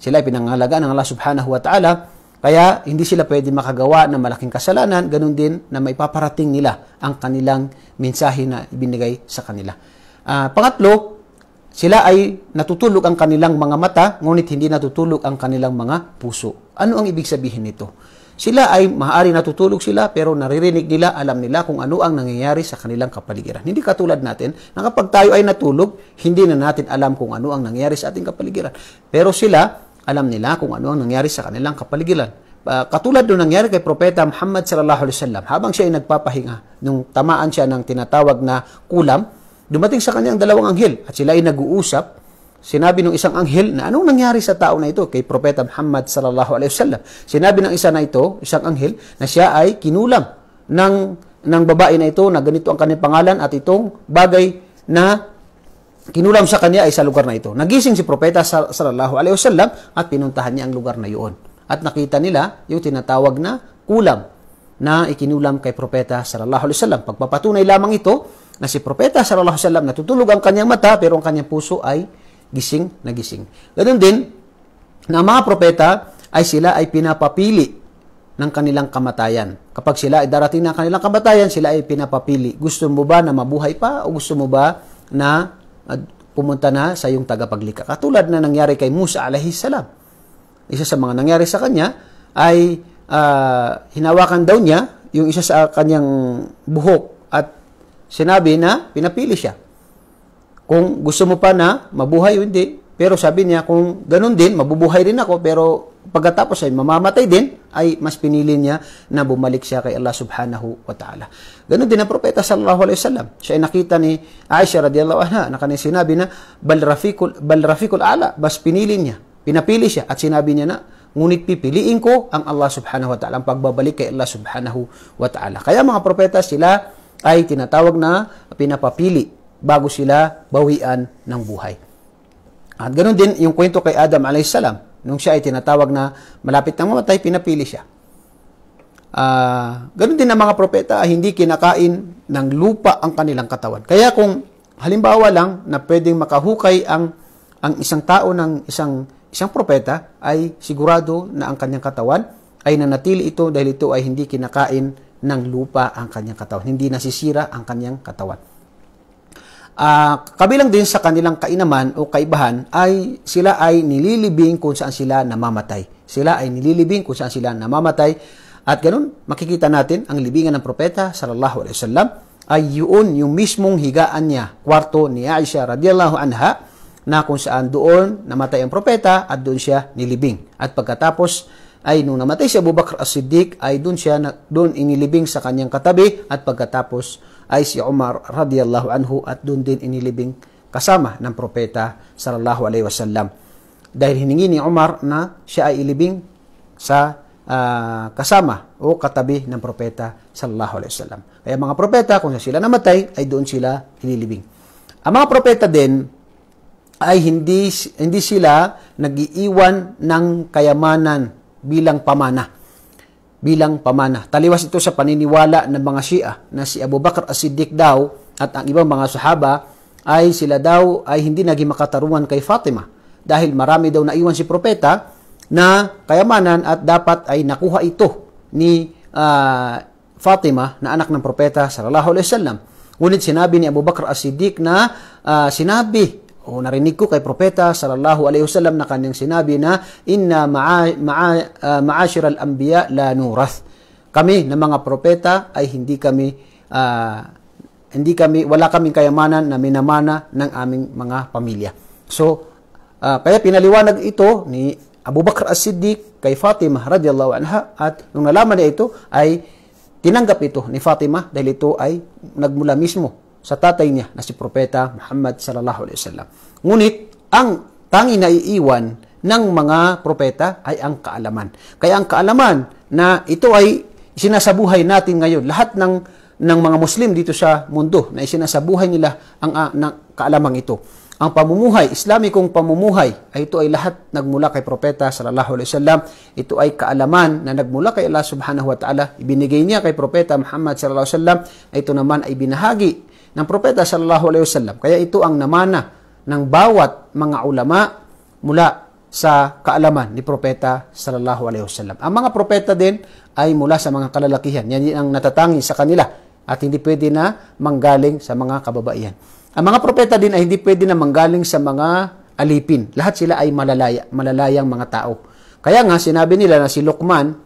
Sila ay pinangalagaan ng Allah subhanahu wa ta'ala kaya hindi sila pwede makagawa ng malaking kasalanan, ganun din na maipaparating nila ang kanilang mensahe na ibinigay sa kanila. Uh, pangatlo, sila ay natutulog ang kanilang mga mata, ngunit hindi natutulog ang kanilang mga puso. Ano ang ibig sabihin nito? Sila ay maaari natutulog sila pero naririnig nila, alam nila kung ano ang nangyayari sa kanilang kapaligiran. Hindi katulad natin na kapag tayo ay natulog, hindi na natin alam kung ano ang nangyayari sa ating kapaligiran. Pero sila, alam nila kung ano ang nangyayari sa kanilang kapaligiran. Uh, katulad nung nangyari kay Propeta Muhammad sallallahu alaihi wasallam, habang siya ay nagpapahinga, nung tamaan siya ng tinatawag na kulam, dumating sa kanyang dalawang anghel at sila ay nag-uusap Sinabi ng isang anghel na anong nangyari sa tao na ito kay Propeta Muhammad sallallahu alaihi wasallam. Sinabi ng isa na ito, isang anghel, na siya ay kinulam ng ng babae na ito na ganito ang kanyang pangalan at itong bagay na kinulam sa kanya ay sa lugar na ito. Nagising si Propeta sallallahu alaihi wasallam at pinuntahan niya ang lugar na iyon. At nakita nila yung tinatawag na kulam na ikinulam kay Propeta sallallahu alaihi wasallam. Pagpapatunay lamang ito na si Propeta sallallahu alaihi wasallam natutulog ang kanyang mata pero ang kanyang puso ay gising na gising. Ganun din, na mga propeta ay sila ay pinapapili ng kanilang kamatayan. Kapag sila ay darating ng kanilang kamatayan, sila ay pinapapili. Gusto mo ba na mabuhay pa o gusto mo ba na ah, pumunta na sa iyong tagapaglikha? Katulad na nangyari kay Musa alaihi Isa sa mga nangyari sa kanya ay uh, hinawakan daw niya yung isa sa kanyang buhok at sinabi na pinapili siya. Kung gusto mo pa na mabuhay o hindi, pero sabi niya, kung ganun din, mabubuhay rin ako, pero pagkatapos ay mamamatay din, ay mas pinili niya na bumalik siya kay Allah subhanahu wa ta'ala. Ganun din ang propeta sallallahu alaihi wasallam. Siya ay nakita ni Aisha radhiyallahu anha na kanyang sinabi na bal rafiqul bal rafiqul ala, bas pinili niya. Pinapili siya at sinabi niya na ngunit pipiliin ko ang Allah subhanahu wa ta'ala, ang pagbabalik kay Allah subhanahu wa ta'ala. Kaya mga propeta sila ay tinatawag na pinapapili bago sila bawian ng buhay. At ganoon din yung kwento kay Adam a.s. Nung siya ay tinatawag na malapit na mamatay, pinapili siya. Uh, ganun din ang mga propeta, hindi kinakain ng lupa ang kanilang katawan. Kaya kung halimbawa lang na pwedeng makahukay ang ang isang tao ng isang isang propeta ay sigurado na ang kanyang katawan ay nanatili ito dahil ito ay hindi kinakain ng lupa ang kanyang katawan. Hindi nasisira ang kanyang katawan. Uh, kabilang din sa kanilang kainaman o kaibahan ay sila ay nililibing kung saan sila namamatay. Sila ay nililibing kung saan sila namamatay. At ganun, makikita natin ang libingan ng propeta sallallahu alaihi wasallam ay yun yung mismong higaan niya, kwarto ni Aisha radiyallahu anha na kung saan doon namatay ang propeta at doon siya nilibing. At pagkatapos ay nung namatay si Abu Bakr as-Siddiq ay doon siya doon inilibing sa kanyang katabi at pagkatapos ay si Umar radiyallahu anhu at doon din inilibing kasama ng propeta sallallahu alaihi wasallam. Dahil hiningi ni Umar na siya ay ilibing sa uh, kasama o katabi ng propeta sallallahu alaihi wasallam. Kaya mga propeta kung sila namatay ay doon sila inilibing. Ang mga propeta din ay hindi hindi sila nagiiwan ng kayamanan bilang pamana bilang pamana. Taliwas ito sa paniniwala ng mga Shia na si Abu Bakr as-Siddiq daw at ang ibang mga sahaba ay sila daw ay hindi naging makatarungan kay Fatima dahil marami daw naiwan si propeta na kayamanan at dapat ay nakuha ito ni uh, Fatima na anak ng propeta sallallahu alaihi wasallam. Ngunit sinabi ni Abu Bakr as-Siddiq na uh, sinabi o narinig ko kay Propeta sallallahu alaihi wasallam na kanyang sinabi na inna ma'a, ma'a, uh, ah, al-anbiya la nurath. Kami na mga propeta ay hindi kami uh, hindi kami wala kaming kayamanan na minamana ng aming mga pamilya. So uh, kaya pinaliwanag ito ni Abu Bakr as-Siddiq kay Fatima radhiyallahu anha at nung nalaman niya ito ay tinanggap ito ni Fatima dahil ito ay nagmula mismo sa tatay niya na si Propeta Muhammad sallallahu alaihi wasallam. Ngunit ang tanging naiiwan ng mga propeta ay ang kaalaman. Kaya ang kaalaman na ito ay sinasabuhay natin ngayon. Lahat ng ng mga Muslim dito sa mundo na isinasabuhay nila ang uh, ng kaalamang ito. Ang pamumuhay, Islamikong pamumuhay, ay ito ay lahat nagmula kay Propeta sallallahu alaihi wasallam. Ito ay kaalaman na nagmula kay Allah subhanahu wa ta'ala. Ibinigay niya kay Propeta Muhammad sallallahu alaihi wasallam. Ito naman ay binahagi ng propeta sallallahu alaihi wasallam. Kaya ito ang namana ng bawat mga ulama mula sa kaalaman ni propeta sallallahu alaihi wasallam. Ang mga propeta din ay mula sa mga kalalakihan. Yan ang natatangi sa kanila at hindi pwede na manggaling sa mga kababaihan. Ang mga propeta din ay hindi pwede na manggaling sa mga alipin. Lahat sila ay malalaya, malalayang mga tao. Kaya nga sinabi nila na si Luqman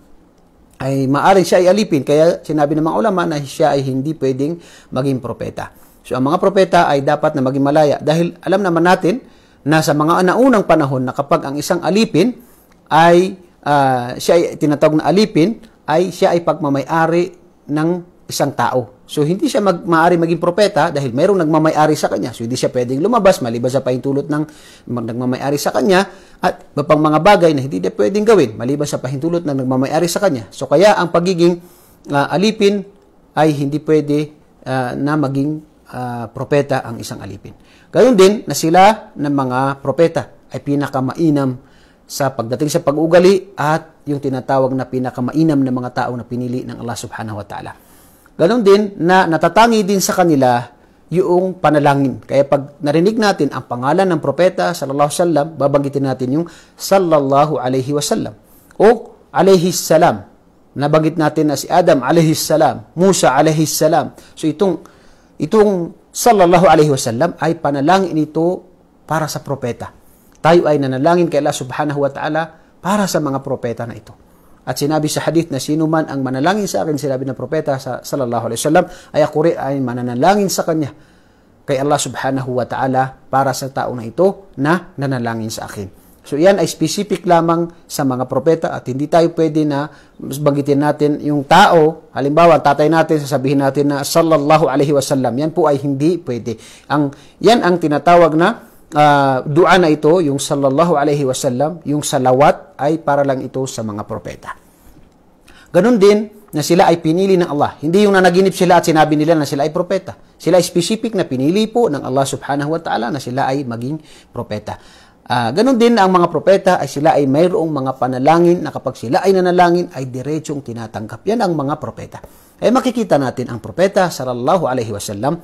ay maaring siya ay alipin. Kaya sinabi ng mga ulama na siya ay hindi pwedeng maging propeta. So ang mga propeta ay dapat na maging malaya dahil alam naman natin na sa mga naunang panahon na kapag ang isang alipin ay uh, siya ay tinatawag na alipin ay siya ay pagmamayari ng isang tao. So, hindi siya mag, maaari maging propeta dahil mayroong nagmamayari sa kanya. So, hindi siya pwedeng lumabas maliban sa pahintulot ng nagmamayari sa kanya at iba pang mga bagay na hindi niya pwedeng gawin maliban sa pahintulot ng nagmamayari sa kanya. So, kaya ang pagiging uh, alipin ay hindi pwede uh, na maging uh, propeta ang isang alipin. Gayon din na sila ng mga propeta ay pinakamainam sa pagdating sa pag-ugali at yung tinatawag na pinakamainam na mga tao na pinili ng Allah subhanahu wa ta'ala. Ganon din na natatangi din sa kanila yung panalangin. Kaya pag narinig natin ang pangalan ng propeta sallallahu alaihi wasallam, babanggitin natin yung sallallahu alaihi wasallam o alaihi salam. Nabanggit natin na si Adam alaihi salam, Musa alaihi salam. So itong itong sallallahu alaihi wasallam ay panalangin ito para sa propeta. Tayo ay nanalangin kay Allah subhanahu wa ta'ala para sa mga propeta na ito. At sinabi sa hadith na sino man ang manalangin sa akin, sinabi ng propeta sa sallallahu alaihi wasallam, ay ako rin ay mananalangin sa kanya kay Allah subhanahu wa ta'ala para sa tao na ito na nanalangin sa akin. So yan ay specific lamang sa mga propeta at hindi tayo pwede na banggitin natin yung tao. Halimbawa, tatay natin, sasabihin natin na sallallahu alaihi wasallam. Yan po ay hindi pwede. Ang, yan ang tinatawag na uh, dua na ito, yung sallallahu alaihi wasallam, yung salawat ay para lang ito sa mga propeta. Ganun din na sila ay pinili ng Allah. Hindi yung nanaginip sila at sinabi nila na sila ay propeta. Sila ay specific na pinili po ng Allah subhanahu wa ta'ala na sila ay maging propeta. Uh, ah, ganun din ang mga propeta ay sila ay mayroong mga panalangin na kapag sila ay nanalangin ay diretsyong tinatanggap. Yan ang mga propeta. Eh makikita natin ang propeta sallallahu alaihi wasallam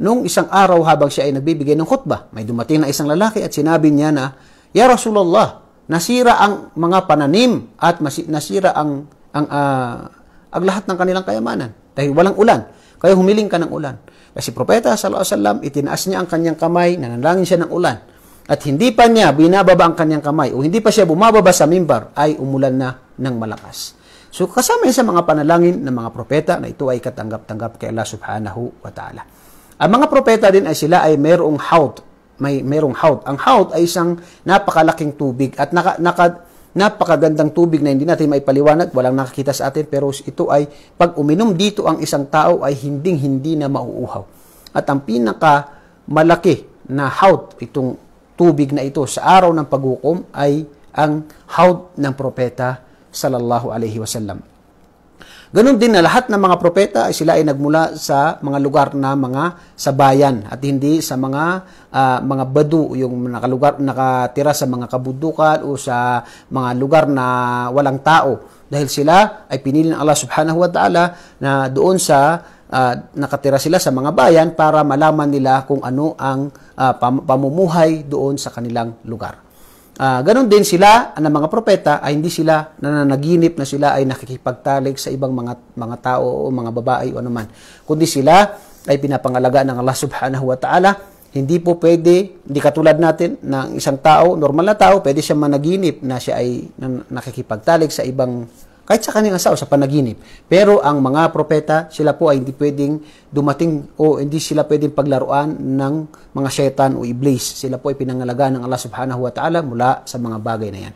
Nung isang araw habang siya ay nagbibigay ng khutbah, may dumating na isang lalaki at sinabi niya na, Ya Rasulullah, nasira ang mga pananim at nasira ang, ang, uh, ang lahat ng kanilang kayamanan dahil walang ulan. Kaya humiling ka ng ulan. Kasi Propeta sallallahu alaihi wasallam itinaas niya ang kanyang kamay, nanalangin siya ng ulan. At hindi pa niya binababa ang kanyang kamay o hindi pa siya bumababa sa mimbar ay umulan na ng malakas. So kasama sa mga panalangin ng mga propeta na ito ay katanggap-tanggap kay Allah subhanahu wa ta'ala. Ang mga propeta din ay sila ay merong haut. May merong haut. Ang haut ay isang napakalaking tubig at naka, naka, napakagandang tubig na hindi natin maipaliwanag, walang nakakita sa atin, pero ito ay pag uminom dito ang isang tao ay hinding-hindi na mauuhaw. At ang pinaka malaki na haut, itong tubig na ito sa araw ng paghukom ay ang haut ng propeta sallallahu alaihi wasallam. Ganon din na lahat ng mga propeta ay sila ay nagmula sa mga lugar na mga sa bayan at hindi sa mga uh, mga badu yung nakalugar nakatira sa mga kabudukan o sa mga lugar na walang tao dahil sila ay pinili ng Allah Subhanahu wa Ta'ala na doon sa uh, nakatira sila sa mga bayan para malaman nila kung ano ang uh, pam- pamumuhay doon sa kanilang lugar. Uh, ah, ganon din sila, ang mga propeta, ay hindi sila nananaginip na sila ay nakikipagtalik sa ibang mga, mga tao o mga babae o anuman. Kundi sila ay pinapangalaga ng Allah subhanahu wa ta'ala. Hindi po pwede, hindi katulad natin ng isang tao, normal na tao, pwede siya managinip na siya ay nakikipagtalik sa ibang kahit sa kanilang asawa, sa panaginip. Pero ang mga propeta, sila po ay hindi pwedeng dumating o hindi sila pwedeng paglaruan ng mga syaitan o iblis. Sila po ay pinangalagaan ng Allah subhanahu wa ta'ala mula sa mga bagay na yan.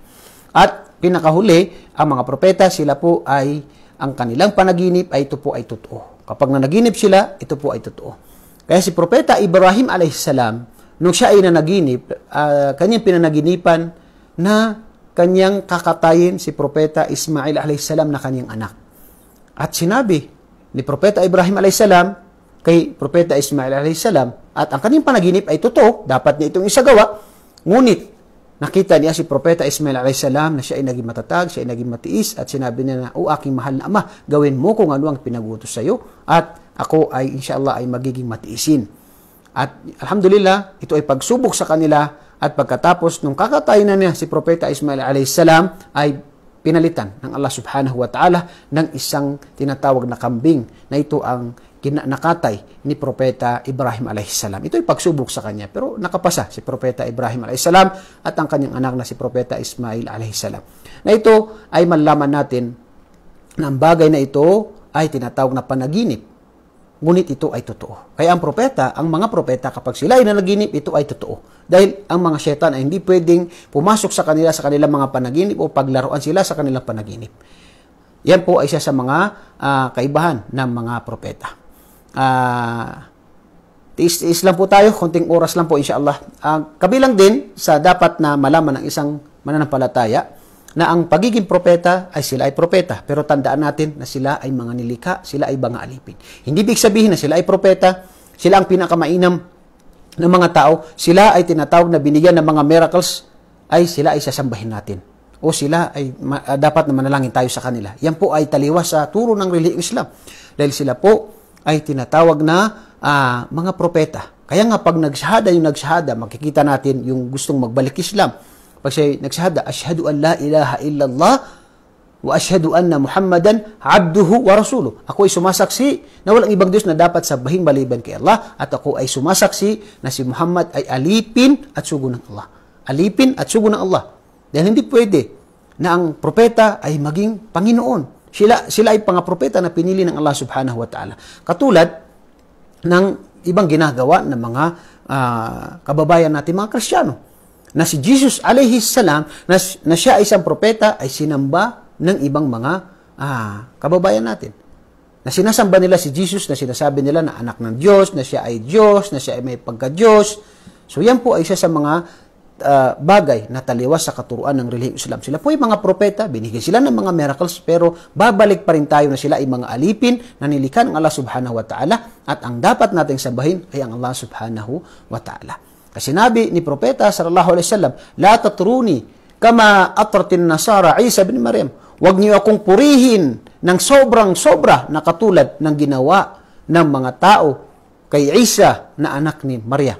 At pinakahuli, ang mga propeta, sila po ay ang kanilang panaginip ay ito po ay totoo. Kapag nanaginip sila, ito po ay totoo. Kaya si propeta Ibrahim alaihissalam, nung siya ay nanaginip, uh, ah, kanyang pinanaginipan na kanyang kakatayin si Propeta Ismail a.s. na kanyang anak. At sinabi ni Propeta Ibrahim a.s. kay Propeta Ismail a.s. at ang kanyang panaginip ay totoo, dapat niya itong isagawa, ngunit nakita niya si Propeta Ismail a.s. na siya ay naging matatag, siya ay naging matiis at sinabi niya na, O aking mahal na ama, gawin mo kung ano ang pinagutos sa iyo at ako ay insya ay magiging matiisin. At alhamdulillah, ito ay pagsubok sa kanila at pagkatapos nung kakatayin na niya si Propeta Ismail a.s. ay pinalitan ng Allah subhanahu wa ta'ala ng isang tinatawag na kambing na ito ang kinakatay ni Propeta Ibrahim a.s. Ito ay pagsubok sa kanya pero nakapasa si Propeta Ibrahim a.s. at ang kanyang anak na si Propeta Ismail a.s. Na ito ay malaman natin na ang bagay na ito ay tinatawag na panaginip ngunit ito ay totoo. Kaya ang propeta, ang mga propeta, kapag sila ay nanaginip, ito ay totoo. Dahil ang mga setan ay hindi pwedeng pumasok sa kanila sa kanilang mga panaginip o paglaruan sila sa kanilang panaginip. Yan po ay isa sa mga uh, kaibahan ng mga propeta. Uh, ah, Tiis-tiis lang po tayo, konting oras lang po insya Allah. Uh, kabilang din sa dapat na malaman ng isang mananampalataya, na ang pagiging propeta ay sila ay propeta. Pero tandaan natin na sila ay mga nilika, sila ay mga alipin. Hindi big sabihin na sila ay propeta, sila ang pinakamainam ng mga tao, sila ay tinatawag na binigyan ng mga miracles, ay sila ay sasambahin natin. O sila ay ma- ah, dapat na manalangin tayo sa kanila. Yan po ay taliwas sa turo ng reliyong Islam. Dahil sila po ay tinatawag na uh, mga propeta. Kaya nga pag nagsahada yung nagsahada, makikita natin yung gustong magbalik Islam pag siya nagsahada, Ashhadu an la ilaha illallah wa ashhadu anna Muhammadan abduhu wa rasuluh. Ako sumasaksi na walang ibang Diyos na dapat sabahin maliban kay Allah at ako ay sumasaksi na si Muhammad ay alipin at sugo ng Allah. Alipin at sugo ng Allah. Dahil hindi pwede na ang propeta ay maging Panginoon. Sila, sila ay propeta na pinili ng Allah subhanahu wa ta'ala. Katulad ng ibang ginagawa ng mga uh, kababayan natin, mga Kristiyano na si Jesus alayhi salam na, na siya ay isang propeta ay sinamba ng ibang mga ah, kababayan natin. Na sinasamba nila si Jesus na sinasabi nila na anak ng Diyos, na siya ay Diyos, na siya ay may pagka-Diyos. So yan po ay isa sa mga uh, bagay na taliwas sa katuruan ng relihiyong Islam. Sila po ay mga propeta, binigyan sila ng mga miracles, pero babalik pa rin tayo na sila ay mga alipin na nilikha ng Allah subhanahu wa ta'ala at ang dapat nating sabahin ay ang Allah subhanahu wa ta'ala. Kasi nabi ni Propeta sallallahu alaihi wasallam, "La tatruni kama atratin nasara Isa bin Maryam." Huwag niyo akong purihin ng sobrang sobra na katulad ng ginawa ng mga tao kay Isa na anak ni Maria.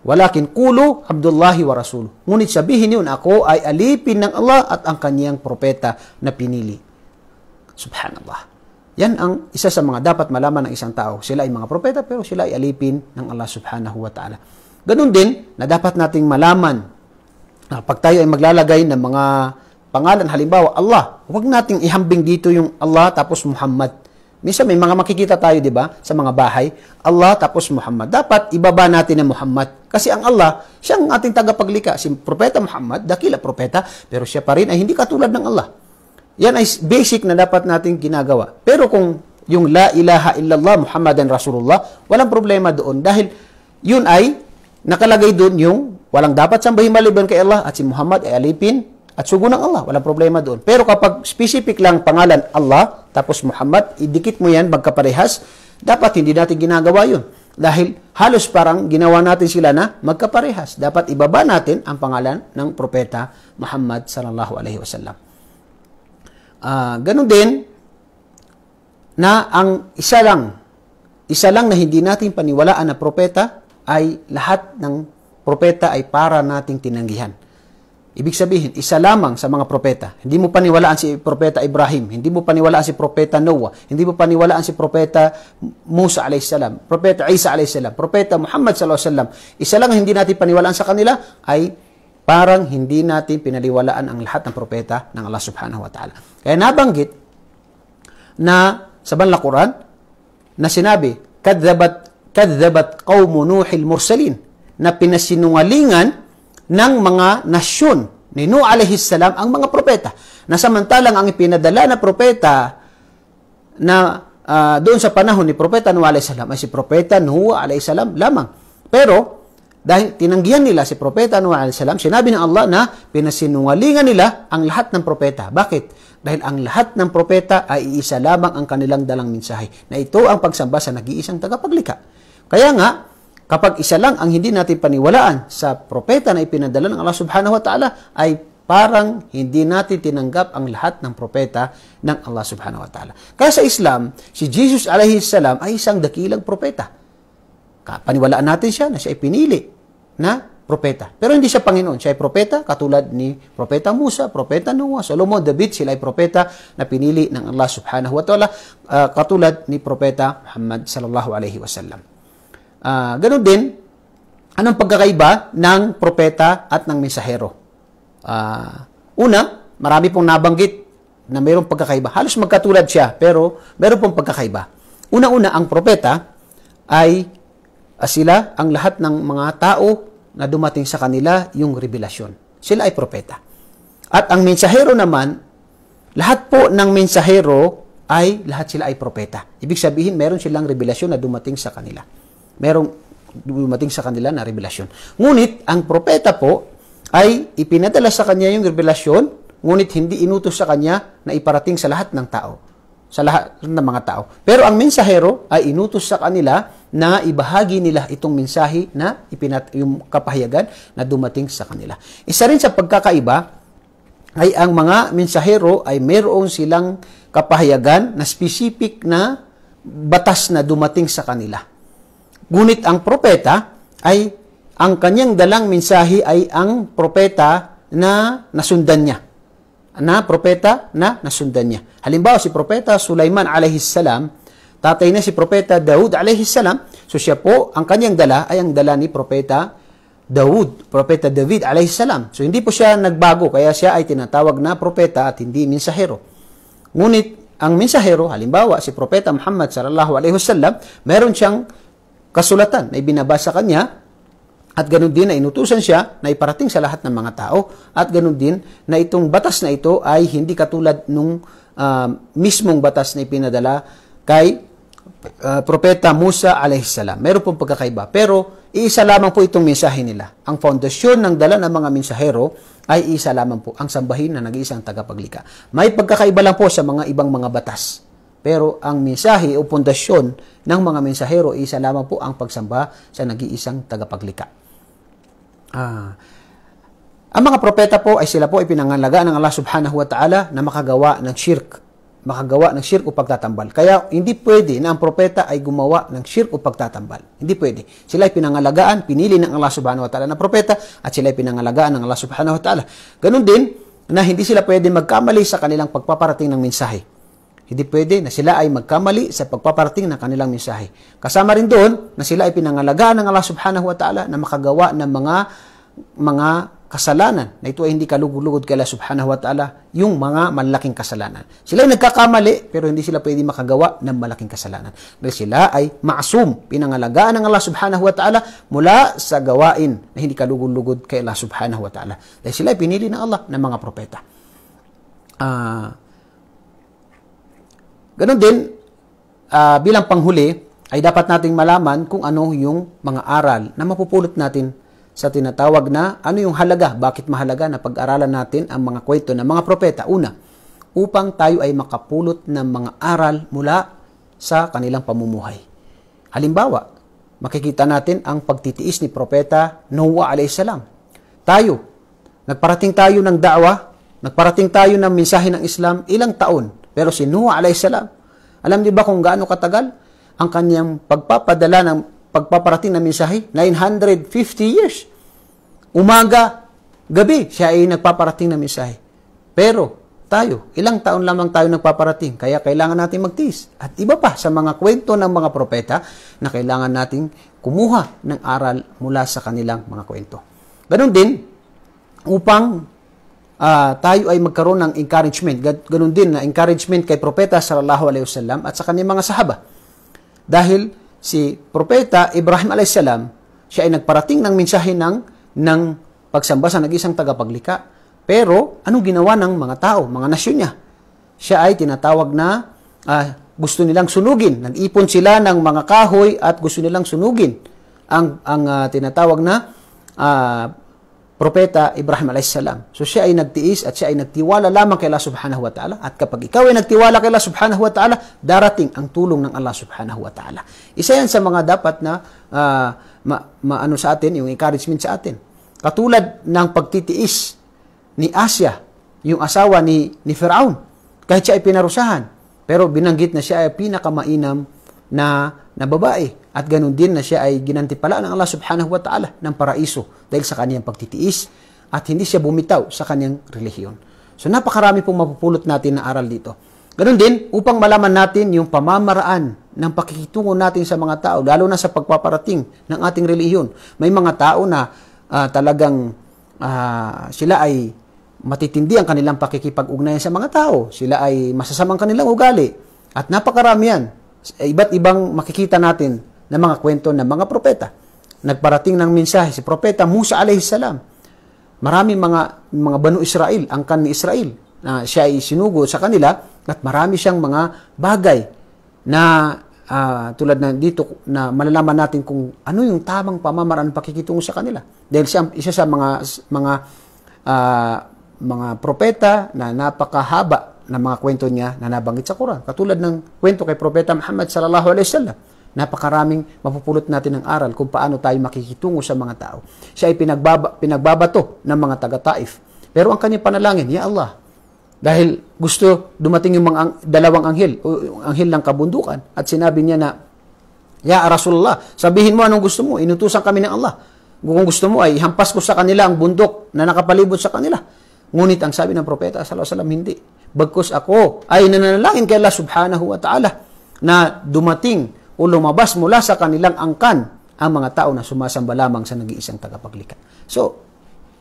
Walakin kulo Abdullahi wa Rasul. Ngunit sabihin yun, ako ay alipin ng Allah at ang kaniyang propeta na pinili. Subhanallah. Yan ang isa sa mga dapat malaman ng isang tao. Sila ay mga propeta pero sila ay alipin ng Allah subhanahu wa ta'ala. Ganun din na dapat nating malaman na pag tayo ay maglalagay ng mga pangalan, halimbawa Allah, huwag nating ihambing dito yung Allah tapos Muhammad. Minsan may mga makikita tayo, di ba, sa mga bahay, Allah tapos Muhammad. Dapat ibaba natin ang Muhammad. Kasi ang Allah, siya ang ating tagapaglika. Si Propeta Muhammad, dakila propeta, pero siya pa rin ay hindi katulad ng Allah. Yan ay basic na dapat nating ginagawa. Pero kung yung la ilaha illallah Muhammadan Rasulullah, walang problema doon dahil yun ay nakalagay doon yung walang dapat sambahin maliban kay Allah at si Muhammad ay alipin at sugo ng Allah. Walang problema doon. Pero kapag specific lang pangalan Allah tapos Muhammad, idikit mo yan magkaparehas, dapat hindi natin ginagawa yun. Dahil halos parang ginawa natin sila na magkaparehas. Dapat ibaba natin ang pangalan ng propeta Muhammad sallallahu alaihi wasallam. Uh, ganun din na ang isa lang isa lang na hindi natin paniwalaan na propeta ay lahat ng propeta ay para nating tinanggihan. Ibig sabihin, isa lamang sa mga propeta. Hindi mo paniwalaan si propeta Ibrahim, hindi mo paniwalaan si propeta Noah, hindi mo paniwalaan si propeta Musa alayhisalam, propeta Isa alayhisalam, propeta Muhammad sallallahu alayhi wasallam. Isa lang hindi natin paniwalaan sa kanila ay parang hindi natin pinaliwalaan ang lahat ng propeta ng Allah subhanahu wa ta'ala. Kaya nabanggit na sa banla Quran na sinabi, kadzabat kadzabat qaumu Nuh al-mursalin na pinasinungalingan ng mga nasyon ni Nuh alayhis salam ang mga propeta. Na samantalang ang ipinadala na propeta na uh, doon sa panahon ni propeta Nuh alayhis salam ay si propeta Nuh alayhis salam lamang. Pero dahil tinanggihan nila si propeta Nuh alayhis salam, sinabi ng Allah na pinasinungalingan nila ang lahat ng propeta. Bakit? Dahil ang lahat ng propeta ay iisa lamang ang kanilang dalang mensahe na ito ang pagsamba sa nag-iisang tagapaglikha. Kaya nga, kapag isa lang ang hindi natin paniwalaan sa propeta na ipinadala ng Allah subhanahu wa ta'ala, ay parang hindi natin tinanggap ang lahat ng propeta ng Allah subhanahu wa ta'ala. Kaya sa Islam, si Jesus alaihi salam ay isang dakilang propeta. Paniwalaan natin siya na siya ay pinili na propeta. Pero hindi siya Panginoon. Siya ay propeta katulad ni Propeta Musa, Propeta Noah, Solomon, David. Sila ay propeta na pinili ng Allah subhanahu wa ta'ala uh, katulad ni Propeta Muhammad sallallahu alayhi wa sallam. Uh, ganun din, anong pagkakaiba ng propeta at ng mensahero? Uh, una, marami pong nabanggit na mayroong pagkakaiba. Halos magkatulad siya, pero mayroon pong pagkakaiba. Una-una, ang propeta ay ah, sila ang lahat ng mga tao na dumating sa kanila yung revelasyon. Sila ay propeta. At ang mensahero naman, lahat po ng mensahero ay lahat sila ay propeta. Ibig sabihin, meron silang revelasyon na dumating sa kanila merong dumating sa kanila na revelasyon. Ngunit, ang propeta po ay ipinadala sa kanya yung revelasyon, ngunit hindi inutos sa kanya na iparating sa lahat ng tao, sa lahat ng mga tao. Pero ang mensahero ay inutos sa kanila na ibahagi nila itong mensahe na ipinat yung kapahayagan na dumating sa kanila. Isa rin sa pagkakaiba ay ang mga mensahero ay mayroong silang kapahayagan na specific na batas na dumating sa kanila. Ngunit ang propeta ay ang kanyang dalang mensahe ay ang propeta na nasundan niya. Na propeta na nasundan niya. Halimbawa si propeta Sulaiman alayhis salam, tatay niya si propeta Daud alayhis salam, so siya po ang kanyang dala ay ang dala ni propeta Daud, propeta David alayhis salam. So hindi po siya nagbago kaya siya ay tinatawag na propeta at hindi mensahero. Ngunit ang mensahero, halimbawa si propeta Muhammad sallallahu alayhi wasallam, meron siyang kasulatan na ibinabasa kanya at ganun din na inutusan siya na iparating sa lahat ng mga tao at ganun din na itong batas na ito ay hindi katulad nung uh, mismong batas na ipinadala kay uh, Propeta Musa alayhisalam. Meron pong pagkakaiba pero iisa lamang po itong mensahe nila. Ang fondasyon ng dala ng mga mensahero ay isa lamang po ang sambahin na nag-iisang tagapaglika. May pagkakaiba lang po sa mga ibang mga batas. Pero ang mensahe o pundasyon ng mga mensahero, isa lamang po ang pagsamba sa nag-iisang tagapaglikha. Ah, ang mga propeta po ay sila po ay pinangalagaan ng Allah subhanahu wa ta'ala na makagawa ng shirk. Makagawa ng shirk o pagtatambal. Kaya hindi pwede na ang propeta ay gumawa ng shirk o pagtatambal. Hindi pwede. Sila ay pinangalagaan, pinili ng Allah subhanahu wa ta'ala na propeta at sila ay pinangalagaan ng Allah subhanahu wa ta'ala. Ganun din na hindi sila pwede magkamali sa kanilang pagpaparating ng mensahe. Hindi pwede na sila ay magkamali sa pagpaparating ng kanilang mensahe. Kasama rin doon na sila ay pinangalagaan ng Allah subhanahu wa ta'ala na makagawa ng mga mga kasalanan na ito ay hindi kalugod-lugod kay Allah subhanahu wa ta'ala yung mga malaking kasalanan. Sila ay nagkakamali pero hindi sila pwede makagawa ng malaking kasalanan. Dahil sila ay maasum, pinangalagaan ng Allah subhanahu wa ta'ala mula sa gawain na hindi kalugod-lugod kay Allah subhanahu wa ta'ala. Dahil sila ay pinili ng Allah ng mga propeta. Ah... Uh, Ganon din, uh, bilang panghuli, ay dapat nating malaman kung ano yung mga aral na mapupulot natin sa tinatawag na ano yung halaga, bakit mahalaga na pag-aralan natin ang mga kwento ng mga propeta. Una, upang tayo ay makapulot ng mga aral mula sa kanilang pamumuhay. Halimbawa, makikita natin ang pagtitiis ni propeta Noah a.s. Tayo, nagparating tayo ng da'wa, nagparating tayo ng mensahe ng Islam ilang taon pero si Nuh salam, alam niyo ba kung gaano katagal ang kanyang pagpapadala ng pagpaparating ng mensahe? 950 years. Umaga, gabi, siya ay nagpaparating ng mensahe. Pero tayo, ilang taon lamang tayo nagpaparating, kaya kailangan natin magtiis. At iba pa sa mga kwento ng mga propeta na kailangan nating kumuha ng aral mula sa kanilang mga kwento. Ganon din, upang uh, tayo ay magkaroon ng encouragement. Ganun din na encouragement kay Propeta sallallahu alaihi wasallam at sa kanyang mga sahaba. Dahil si Propeta Ibrahim alaihi salam, siya ay nagparating ng mensahe ng ng pagsamba sa nag-isang tagapaglika. Pero anong ginawa ng mga tao, mga nasyon niya? Siya ay tinatawag na uh, gusto nilang sunugin. Nag-ipon sila ng mga kahoy at gusto nilang sunugin ang ang uh, tinatawag na uh, propeta Ibrahim a.s. So siya ay nagtiis at siya ay nagtiwala lamang kay Allah subhanahu wa ta'ala. At kapag ikaw ay nagtiwala kay Allah subhanahu wa ta'ala, darating ang tulong ng Allah subhanahu wa ta'ala. Isa yan sa mga dapat na uh, ma- maano sa atin, yung encouragement sa atin. Katulad ng pagtitiis ni Asia, yung asawa ni, ni Firaun, kahit siya ay pinarusahan, pero binanggit na siya ay pinakamainam na na babae at ganun din na siya ay ginantipala ng Allah subhanahu wa ta'ala ng paraiso dahil sa kaniyang pagtitiis at hindi siya bumitaw sa kaniyang relihiyon. So napakarami pong mapupulot natin na aral dito. Ganun din, upang malaman natin yung pamamaraan ng pakikitungo natin sa mga tao, lalo na sa pagpaparating ng ating relihiyon. May mga tao na uh, talagang uh, sila ay matitindi ang kanilang pakikipag-ugnayan sa mga tao. Sila ay masasamang kanilang ugali. At napakarami yan eh, iba't ibang makikita natin na mga kwento ng mga propeta. Nagparating ng mensahe si propeta Musa alayhi salam. Marami mga mga banu Israel, angkan ni Israel na siya ay sinugo sa kanila at marami siyang mga bagay na uh, tulad na dito na malalaman natin kung ano yung tamang pamamaraan pakikitungo sa kanila. Dahil siya isa sa mga mga uh, mga propeta na napakahaba ng mga kwento niya na nabanggit sa Quran. Katulad ng kwento kay Propeta Muhammad sallallahu alaihi wasallam. Napakaraming mapupulot natin ng aral kung paano tayo makikitungo sa mga tao. Siya ay pinagbaba, pinagbabato ng mga taga-Taif. Pero ang kanyang panalangin, Ya Allah, dahil gusto dumating yung mga ang, dalawang anghel, o anghel ng kabundukan, at sinabi niya na, Ya Rasulullah, sabihin mo anong gusto mo, inutusan kami ng Allah. Kung gusto mo ay hampas ko sa kanila ang bundok na nakapalibot sa kanila. Ngunit ang sabi ng propeta, sallallahu alaihi wasallam, hindi. Bagkus ako ay nananalangin kay Allah subhanahu wa ta'ala na dumating o lumabas mula sa kanilang angkan ang mga tao na sumasamba lamang sa nag-iisang tagapaglikha. So,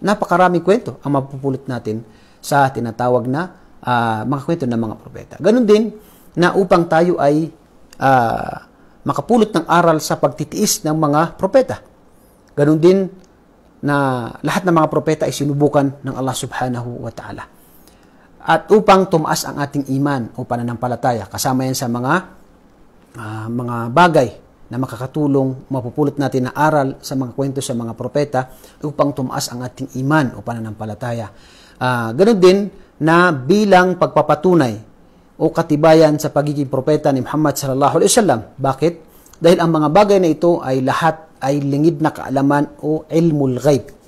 napakaraming kwento ang mapupulot natin sa tinatawag na uh, mga kwento ng mga propeta. Ganon din na upang tayo ay uh, makapulot ng aral sa pagtitiis ng mga propeta. Ganon din na lahat ng mga propeta ay sinubukan ng Allah subhanahu wa ta'ala at upang tumaas ang ating iman o pananampalataya. Kasama yan sa mga uh, mga bagay na makakatulong, mapupulot natin na aral sa mga kwento sa mga propeta upang tumaas ang ating iman o pananampalataya. Uh, ganun din na bilang pagpapatunay o katibayan sa pagiging propeta ni Muhammad sallallahu alaihi wasallam. Bakit? Dahil ang mga bagay na ito ay lahat ay lingid na kaalaman o ilmul ghaib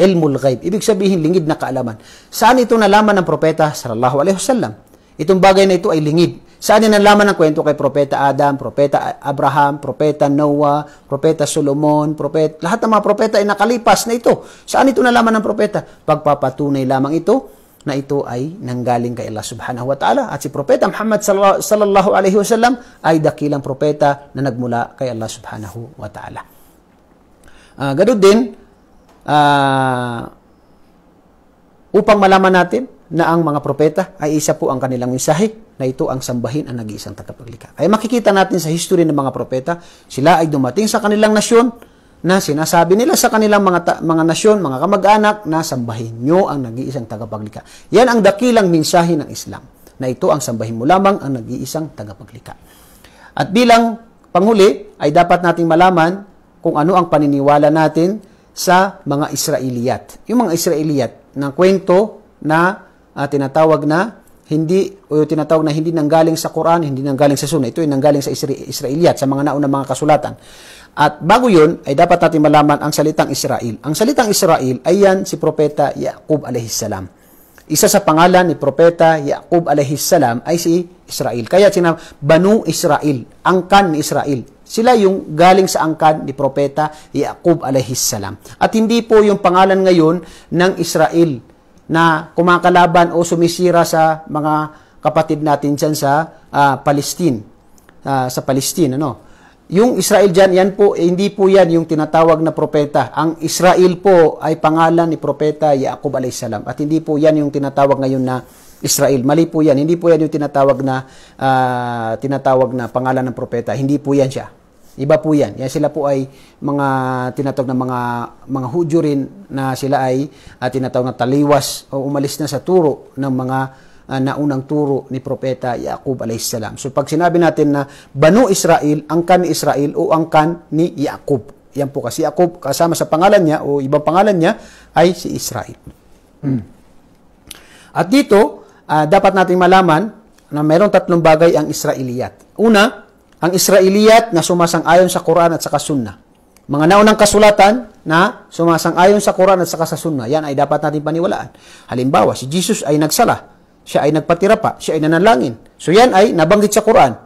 ilmul ghaib. Ibig sabihin, lingid na kaalaman. Saan ito nalaman ng propeta sallallahu alaihi wasallam? Itong bagay na ito ay lingid. Saan niya nalaman ang kwento kay Propeta Adam, Propeta Abraham, Propeta Noah, Propeta Solomon, Propeta, lahat ng mga propeta ay nakalipas na ito. Saan ito nalaman ng propeta? Pagpapatunay lamang ito na ito ay nanggaling kay Allah subhanahu wa ta'ala. At si Propeta Muhammad sallallahu alaihi wasallam ay dakilang propeta na nagmula kay Allah subhanahu wa ta'ala. Uh, ganun din, uh, upang malaman natin na ang mga propeta ay isa po ang kanilang mensahe na ito ang sambahin ang nag-iisang tagapaglikha. Ay makikita natin sa history ng mga propeta, sila ay dumating sa kanilang nasyon na sinasabi nila sa kanilang mga, ta- mga nasyon, mga kamag-anak na sambahin nyo ang nag-iisang tagapaglikha. Yan ang dakilang mensahe ng Islam na ito ang sambahin mo lamang ang nag-iisang tagapaglikha. At bilang panghuli ay dapat nating malaman kung ano ang paniniwala natin sa mga Israeliyat. Yung mga Israeliyat na kwento na uh, tinatawag na hindi o tinatawag na hindi nanggaling sa Quran, hindi nanggaling sa Sunna. Ito ay nanggaling sa Israeliyat, sa mga naunang mga kasulatan. At bago 'yon ay dapat natin malaman ang salitang Israel. Ang salitang Israel ay yan si Propeta Yaqub alaihissalam. Isa sa pangalan ni Propeta Yaqub alaihissalam ay si Israel. Kaya sinab Banu Israel, angkan ni Israel. Sila yung galing sa angkan ni Propeta Yaqub alayhis salam. At hindi po yung pangalan ngayon ng Israel na kumakalaban o sumisira sa mga kapatid natin dyan sa uh, Palestine. Uh, sa Palestine, ano? Yung Israel dyan, yan po, eh, hindi po yan yung tinatawag na propeta. Ang Israel po ay pangalan ni Propeta Yaqub alayhis salam. At hindi po yan yung tinatawag ngayon na Israel. Mali po yan. Hindi po yan yung tinatawag na uh, tinatawag na pangalan ng propeta. Hindi po yan siya. Iba po yan. Yan sila po ay mga tinatawag na mga, mga Hudyo rin na sila ay uh, tinatawag na taliwas o umalis na sa turo ng mga uh, naunang turo ni Propeta Yaakub alayhisalam. So pag sinabi natin na Banu Israel, angkan ni Israel o angkan ni Yaakub. Yan po kasi Yaakub kasama sa pangalan niya o ibang pangalan niya ay si Israel. Hmm. At dito, uh, dapat nating malaman na mayroong tatlong bagay ang Israeliyat. Una, ang Israeliyat na sumasang-ayon sa Quran at sa Sunnah. Mga naunang kasulatan na sumasang-ayon sa Quran at sa Sunnah, yan ay dapat natin paniwalaan. Halimbawa, si Jesus ay nagsala, siya ay nagpatira pa, siya ay nanalangin. So yan ay nabanggit sa Quran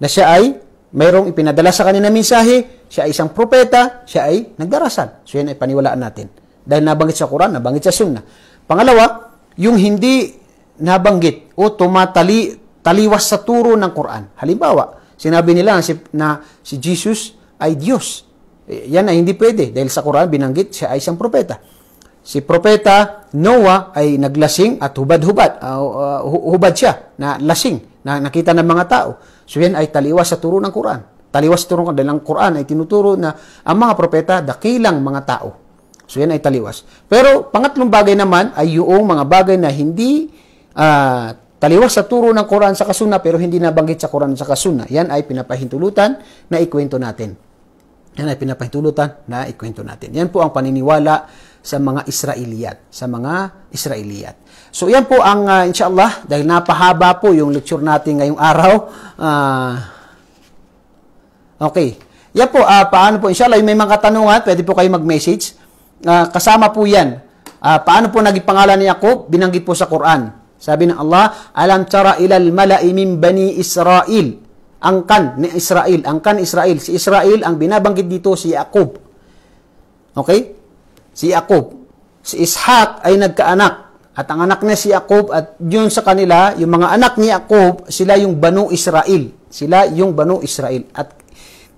na siya ay mayroong ipinadala sa kanya na mensahe, siya ay isang propeta, siya ay nagdarasal. So yan ay paniwalaan natin. Dahil nabanggit sa Quran, nabanggit sa Sunnah. Pangalawa, yung hindi nabanggit o tumatali, taliwas sa turo ng Quran. Halimbawa, Sinabi nila si, na si Jesus ay Diyos. Eh, yan ay hindi pwede dahil sa Quran binanggit siya ay isang propeta. Si propeta Noah ay naglasing at hubad-hubad. Uh, uh, hubad siya na lasing na nakita ng mga tao. So yan ay taliwas sa turo ng Quran. Taliwas sa turo ng Quran. Ang Quran ay tinuturo na ang mga propeta dakilang mga tao. So yan ay taliwas. Pero pangatlong bagay naman ay yung mga bagay na hindi uh, Taliwas sa turo ng Quran sa kasuna pero hindi nabanggit sa Quran sa kasuna. Yan ay pinapahintulutan na ikwento natin. Yan ay pinapahintulutan na ikwento natin. Yan po ang paniniwala sa mga Israeliyat, sa mga Israeliyat. So yan po ang uh, inshallah dahil napahaba po yung lecture natin ngayong araw. Uh, okay. Yan po uh, paano po inshallah yung may mga katanungan, pwede po kayo mag-message. Uh, kasama po yan. Uh, paano po naging pangalan ni Jacob? Binanggit po sa Quran. Sabi ng Allah, Alam tara ilal mala'i min bani Israel. Ang kan ni Israel. Ang kan Israel. Si Israel, ang binabanggit dito si Jacob. Okay? Si Jacob. Si Ishaq ay nagkaanak. At ang anak niya si Jacob at yun sa kanila, yung mga anak ni Jacob, sila yung Banu Israel. Sila yung Banu Israel. At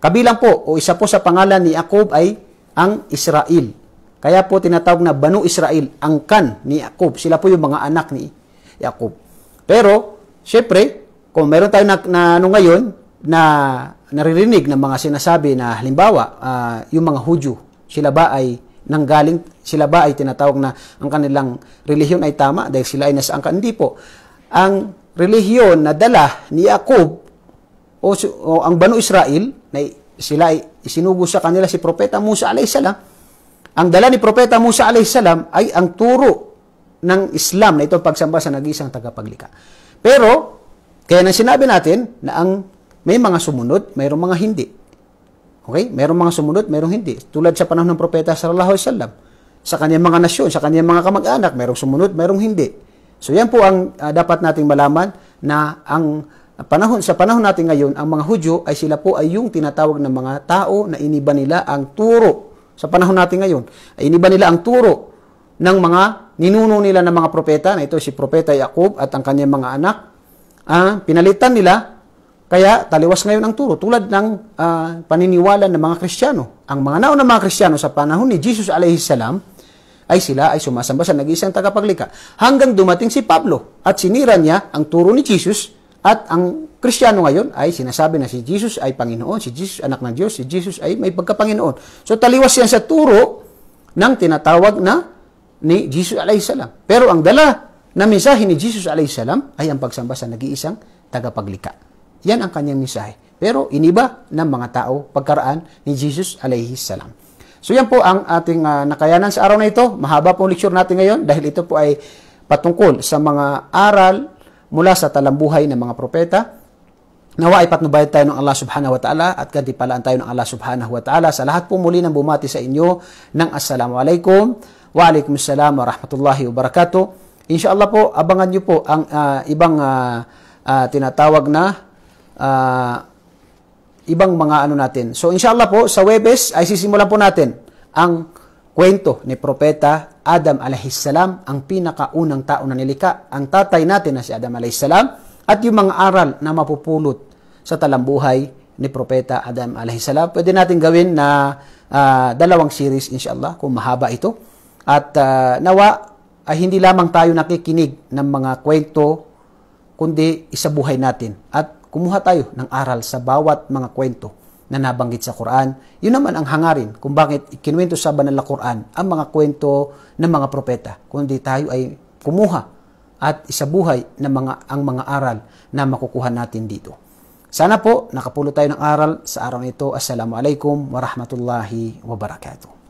kabilang po, o isa po sa pangalan ni Jacob ay ang Israel. Kaya po tinatawag na Banu Israel, ang kan ni Jacob. Sila po yung mga anak ni Yakub. Pero, syempre, kung meron tayong na, na ano ngayon, na naririnig ng mga sinasabi na halimbawa, uh, yung mga Hudyo, sila ba ay nanggaling, sila ba ay tinatawag na ang kanilang relihiyon ay tama dahil sila ay nasa angkan? Hindi po. Ang relihiyon na dala ni Yakub o, o ang Banu Israel, na sila ay isinugo sa kanila si Propeta Musa alayhisalam, ang dala ni Propeta Musa salam ay ang turo ng Islam na ito pagsamba sa nag-iisang tagapaglikha. Pero, kaya nang sinabi natin na ang may mga sumunod, mayroong mga hindi. Okay? Mayroong mga sumunod, mayroong hindi. Tulad sa panahon ng propeta sallallahu alaihi wasallam, sa kanyang mga nasyon, sa kanyang mga kamag-anak, mayroong sumunod, mayroong hindi. So yan po ang uh, dapat nating malaman na ang panahon sa panahon natin ngayon, ang mga Hudyo ay sila po ay yung tinatawag ng mga tao na iniba nila ang turo. Sa panahon natin ngayon, ay iniba nila ang turo ng mga ninuno nila ng mga propeta, na ito si Propeta Jacob at ang kanyang mga anak, ah, pinalitan nila, kaya taliwas ngayon ang turo, tulad ng ah, paniniwala ng mga Kristiyano. Ang mga naon ng mga Kristiyano sa panahon ni Jesus alaihi ay sila ay sumasamba sa nag-iisang tagapaglika. Hanggang dumating si Pablo at sinira niya ang turo ni Jesus at ang Kristiyano ngayon ay sinasabi na si Jesus ay Panginoon, si Jesus anak ng Diyos, si Jesus ay may pagkapanginoon. So taliwas yan sa turo ng tinatawag na ni Jesus alayhisalam. Pero ang dala na mensahe ni Jesus alayhisalam ay ang pagsamba sa nag-iisang tagapaglikha. Yan ang kanyang mensahe. Pero iniba ng mga tao pagkaraan ni Jesus alayhisalam. So yan po ang ating uh, nakayanan sa araw na ito. Mahaba pong lecture natin ngayon dahil ito po ay patungkol sa mga aral mula sa talambuhay ng mga propeta. Nawa ay patnubayan tayo ng Allah subhanahu wa ta'ala at gantipalaan tayo ng Allah subhanahu wa ta'ala sa lahat po muli ng bumati sa inyo ng Assalamualaikum Wa alaikum salam wa rahmatullahi wa barakatuh. Insya po, abangan nyo po ang uh, ibang uh, uh, tinatawag na uh, ibang mga ano natin. So insya po, sa Webes ay sisimulan po natin ang kwento ni Propeta Adam alaihissalam, ang pinakaunang tao na nilika, ang tatay natin na si Adam alaihissalam, at yung mga aral na mapupulot sa talambuhay ni Propeta Adam alaihissalam. Pwede natin gawin na uh, dalawang series inshallah kung mahaba ito. At uh, nawa ay hindi lamang tayo nakikinig ng mga kwento, kundi isabuhay natin. At kumuha tayo ng aral sa bawat mga kwento na nabanggit sa Quran. Yun naman ang hangarin kung bakit ikinuwento sa banal na Quran ang mga kwento ng mga propeta, kundi tayo ay kumuha at isabuhay ng mga, ang mga aral na makukuha natin dito. Sana po nakapulo tayo ng aral sa araw nito. Assalamualaikum warahmatullahi wabarakatuh.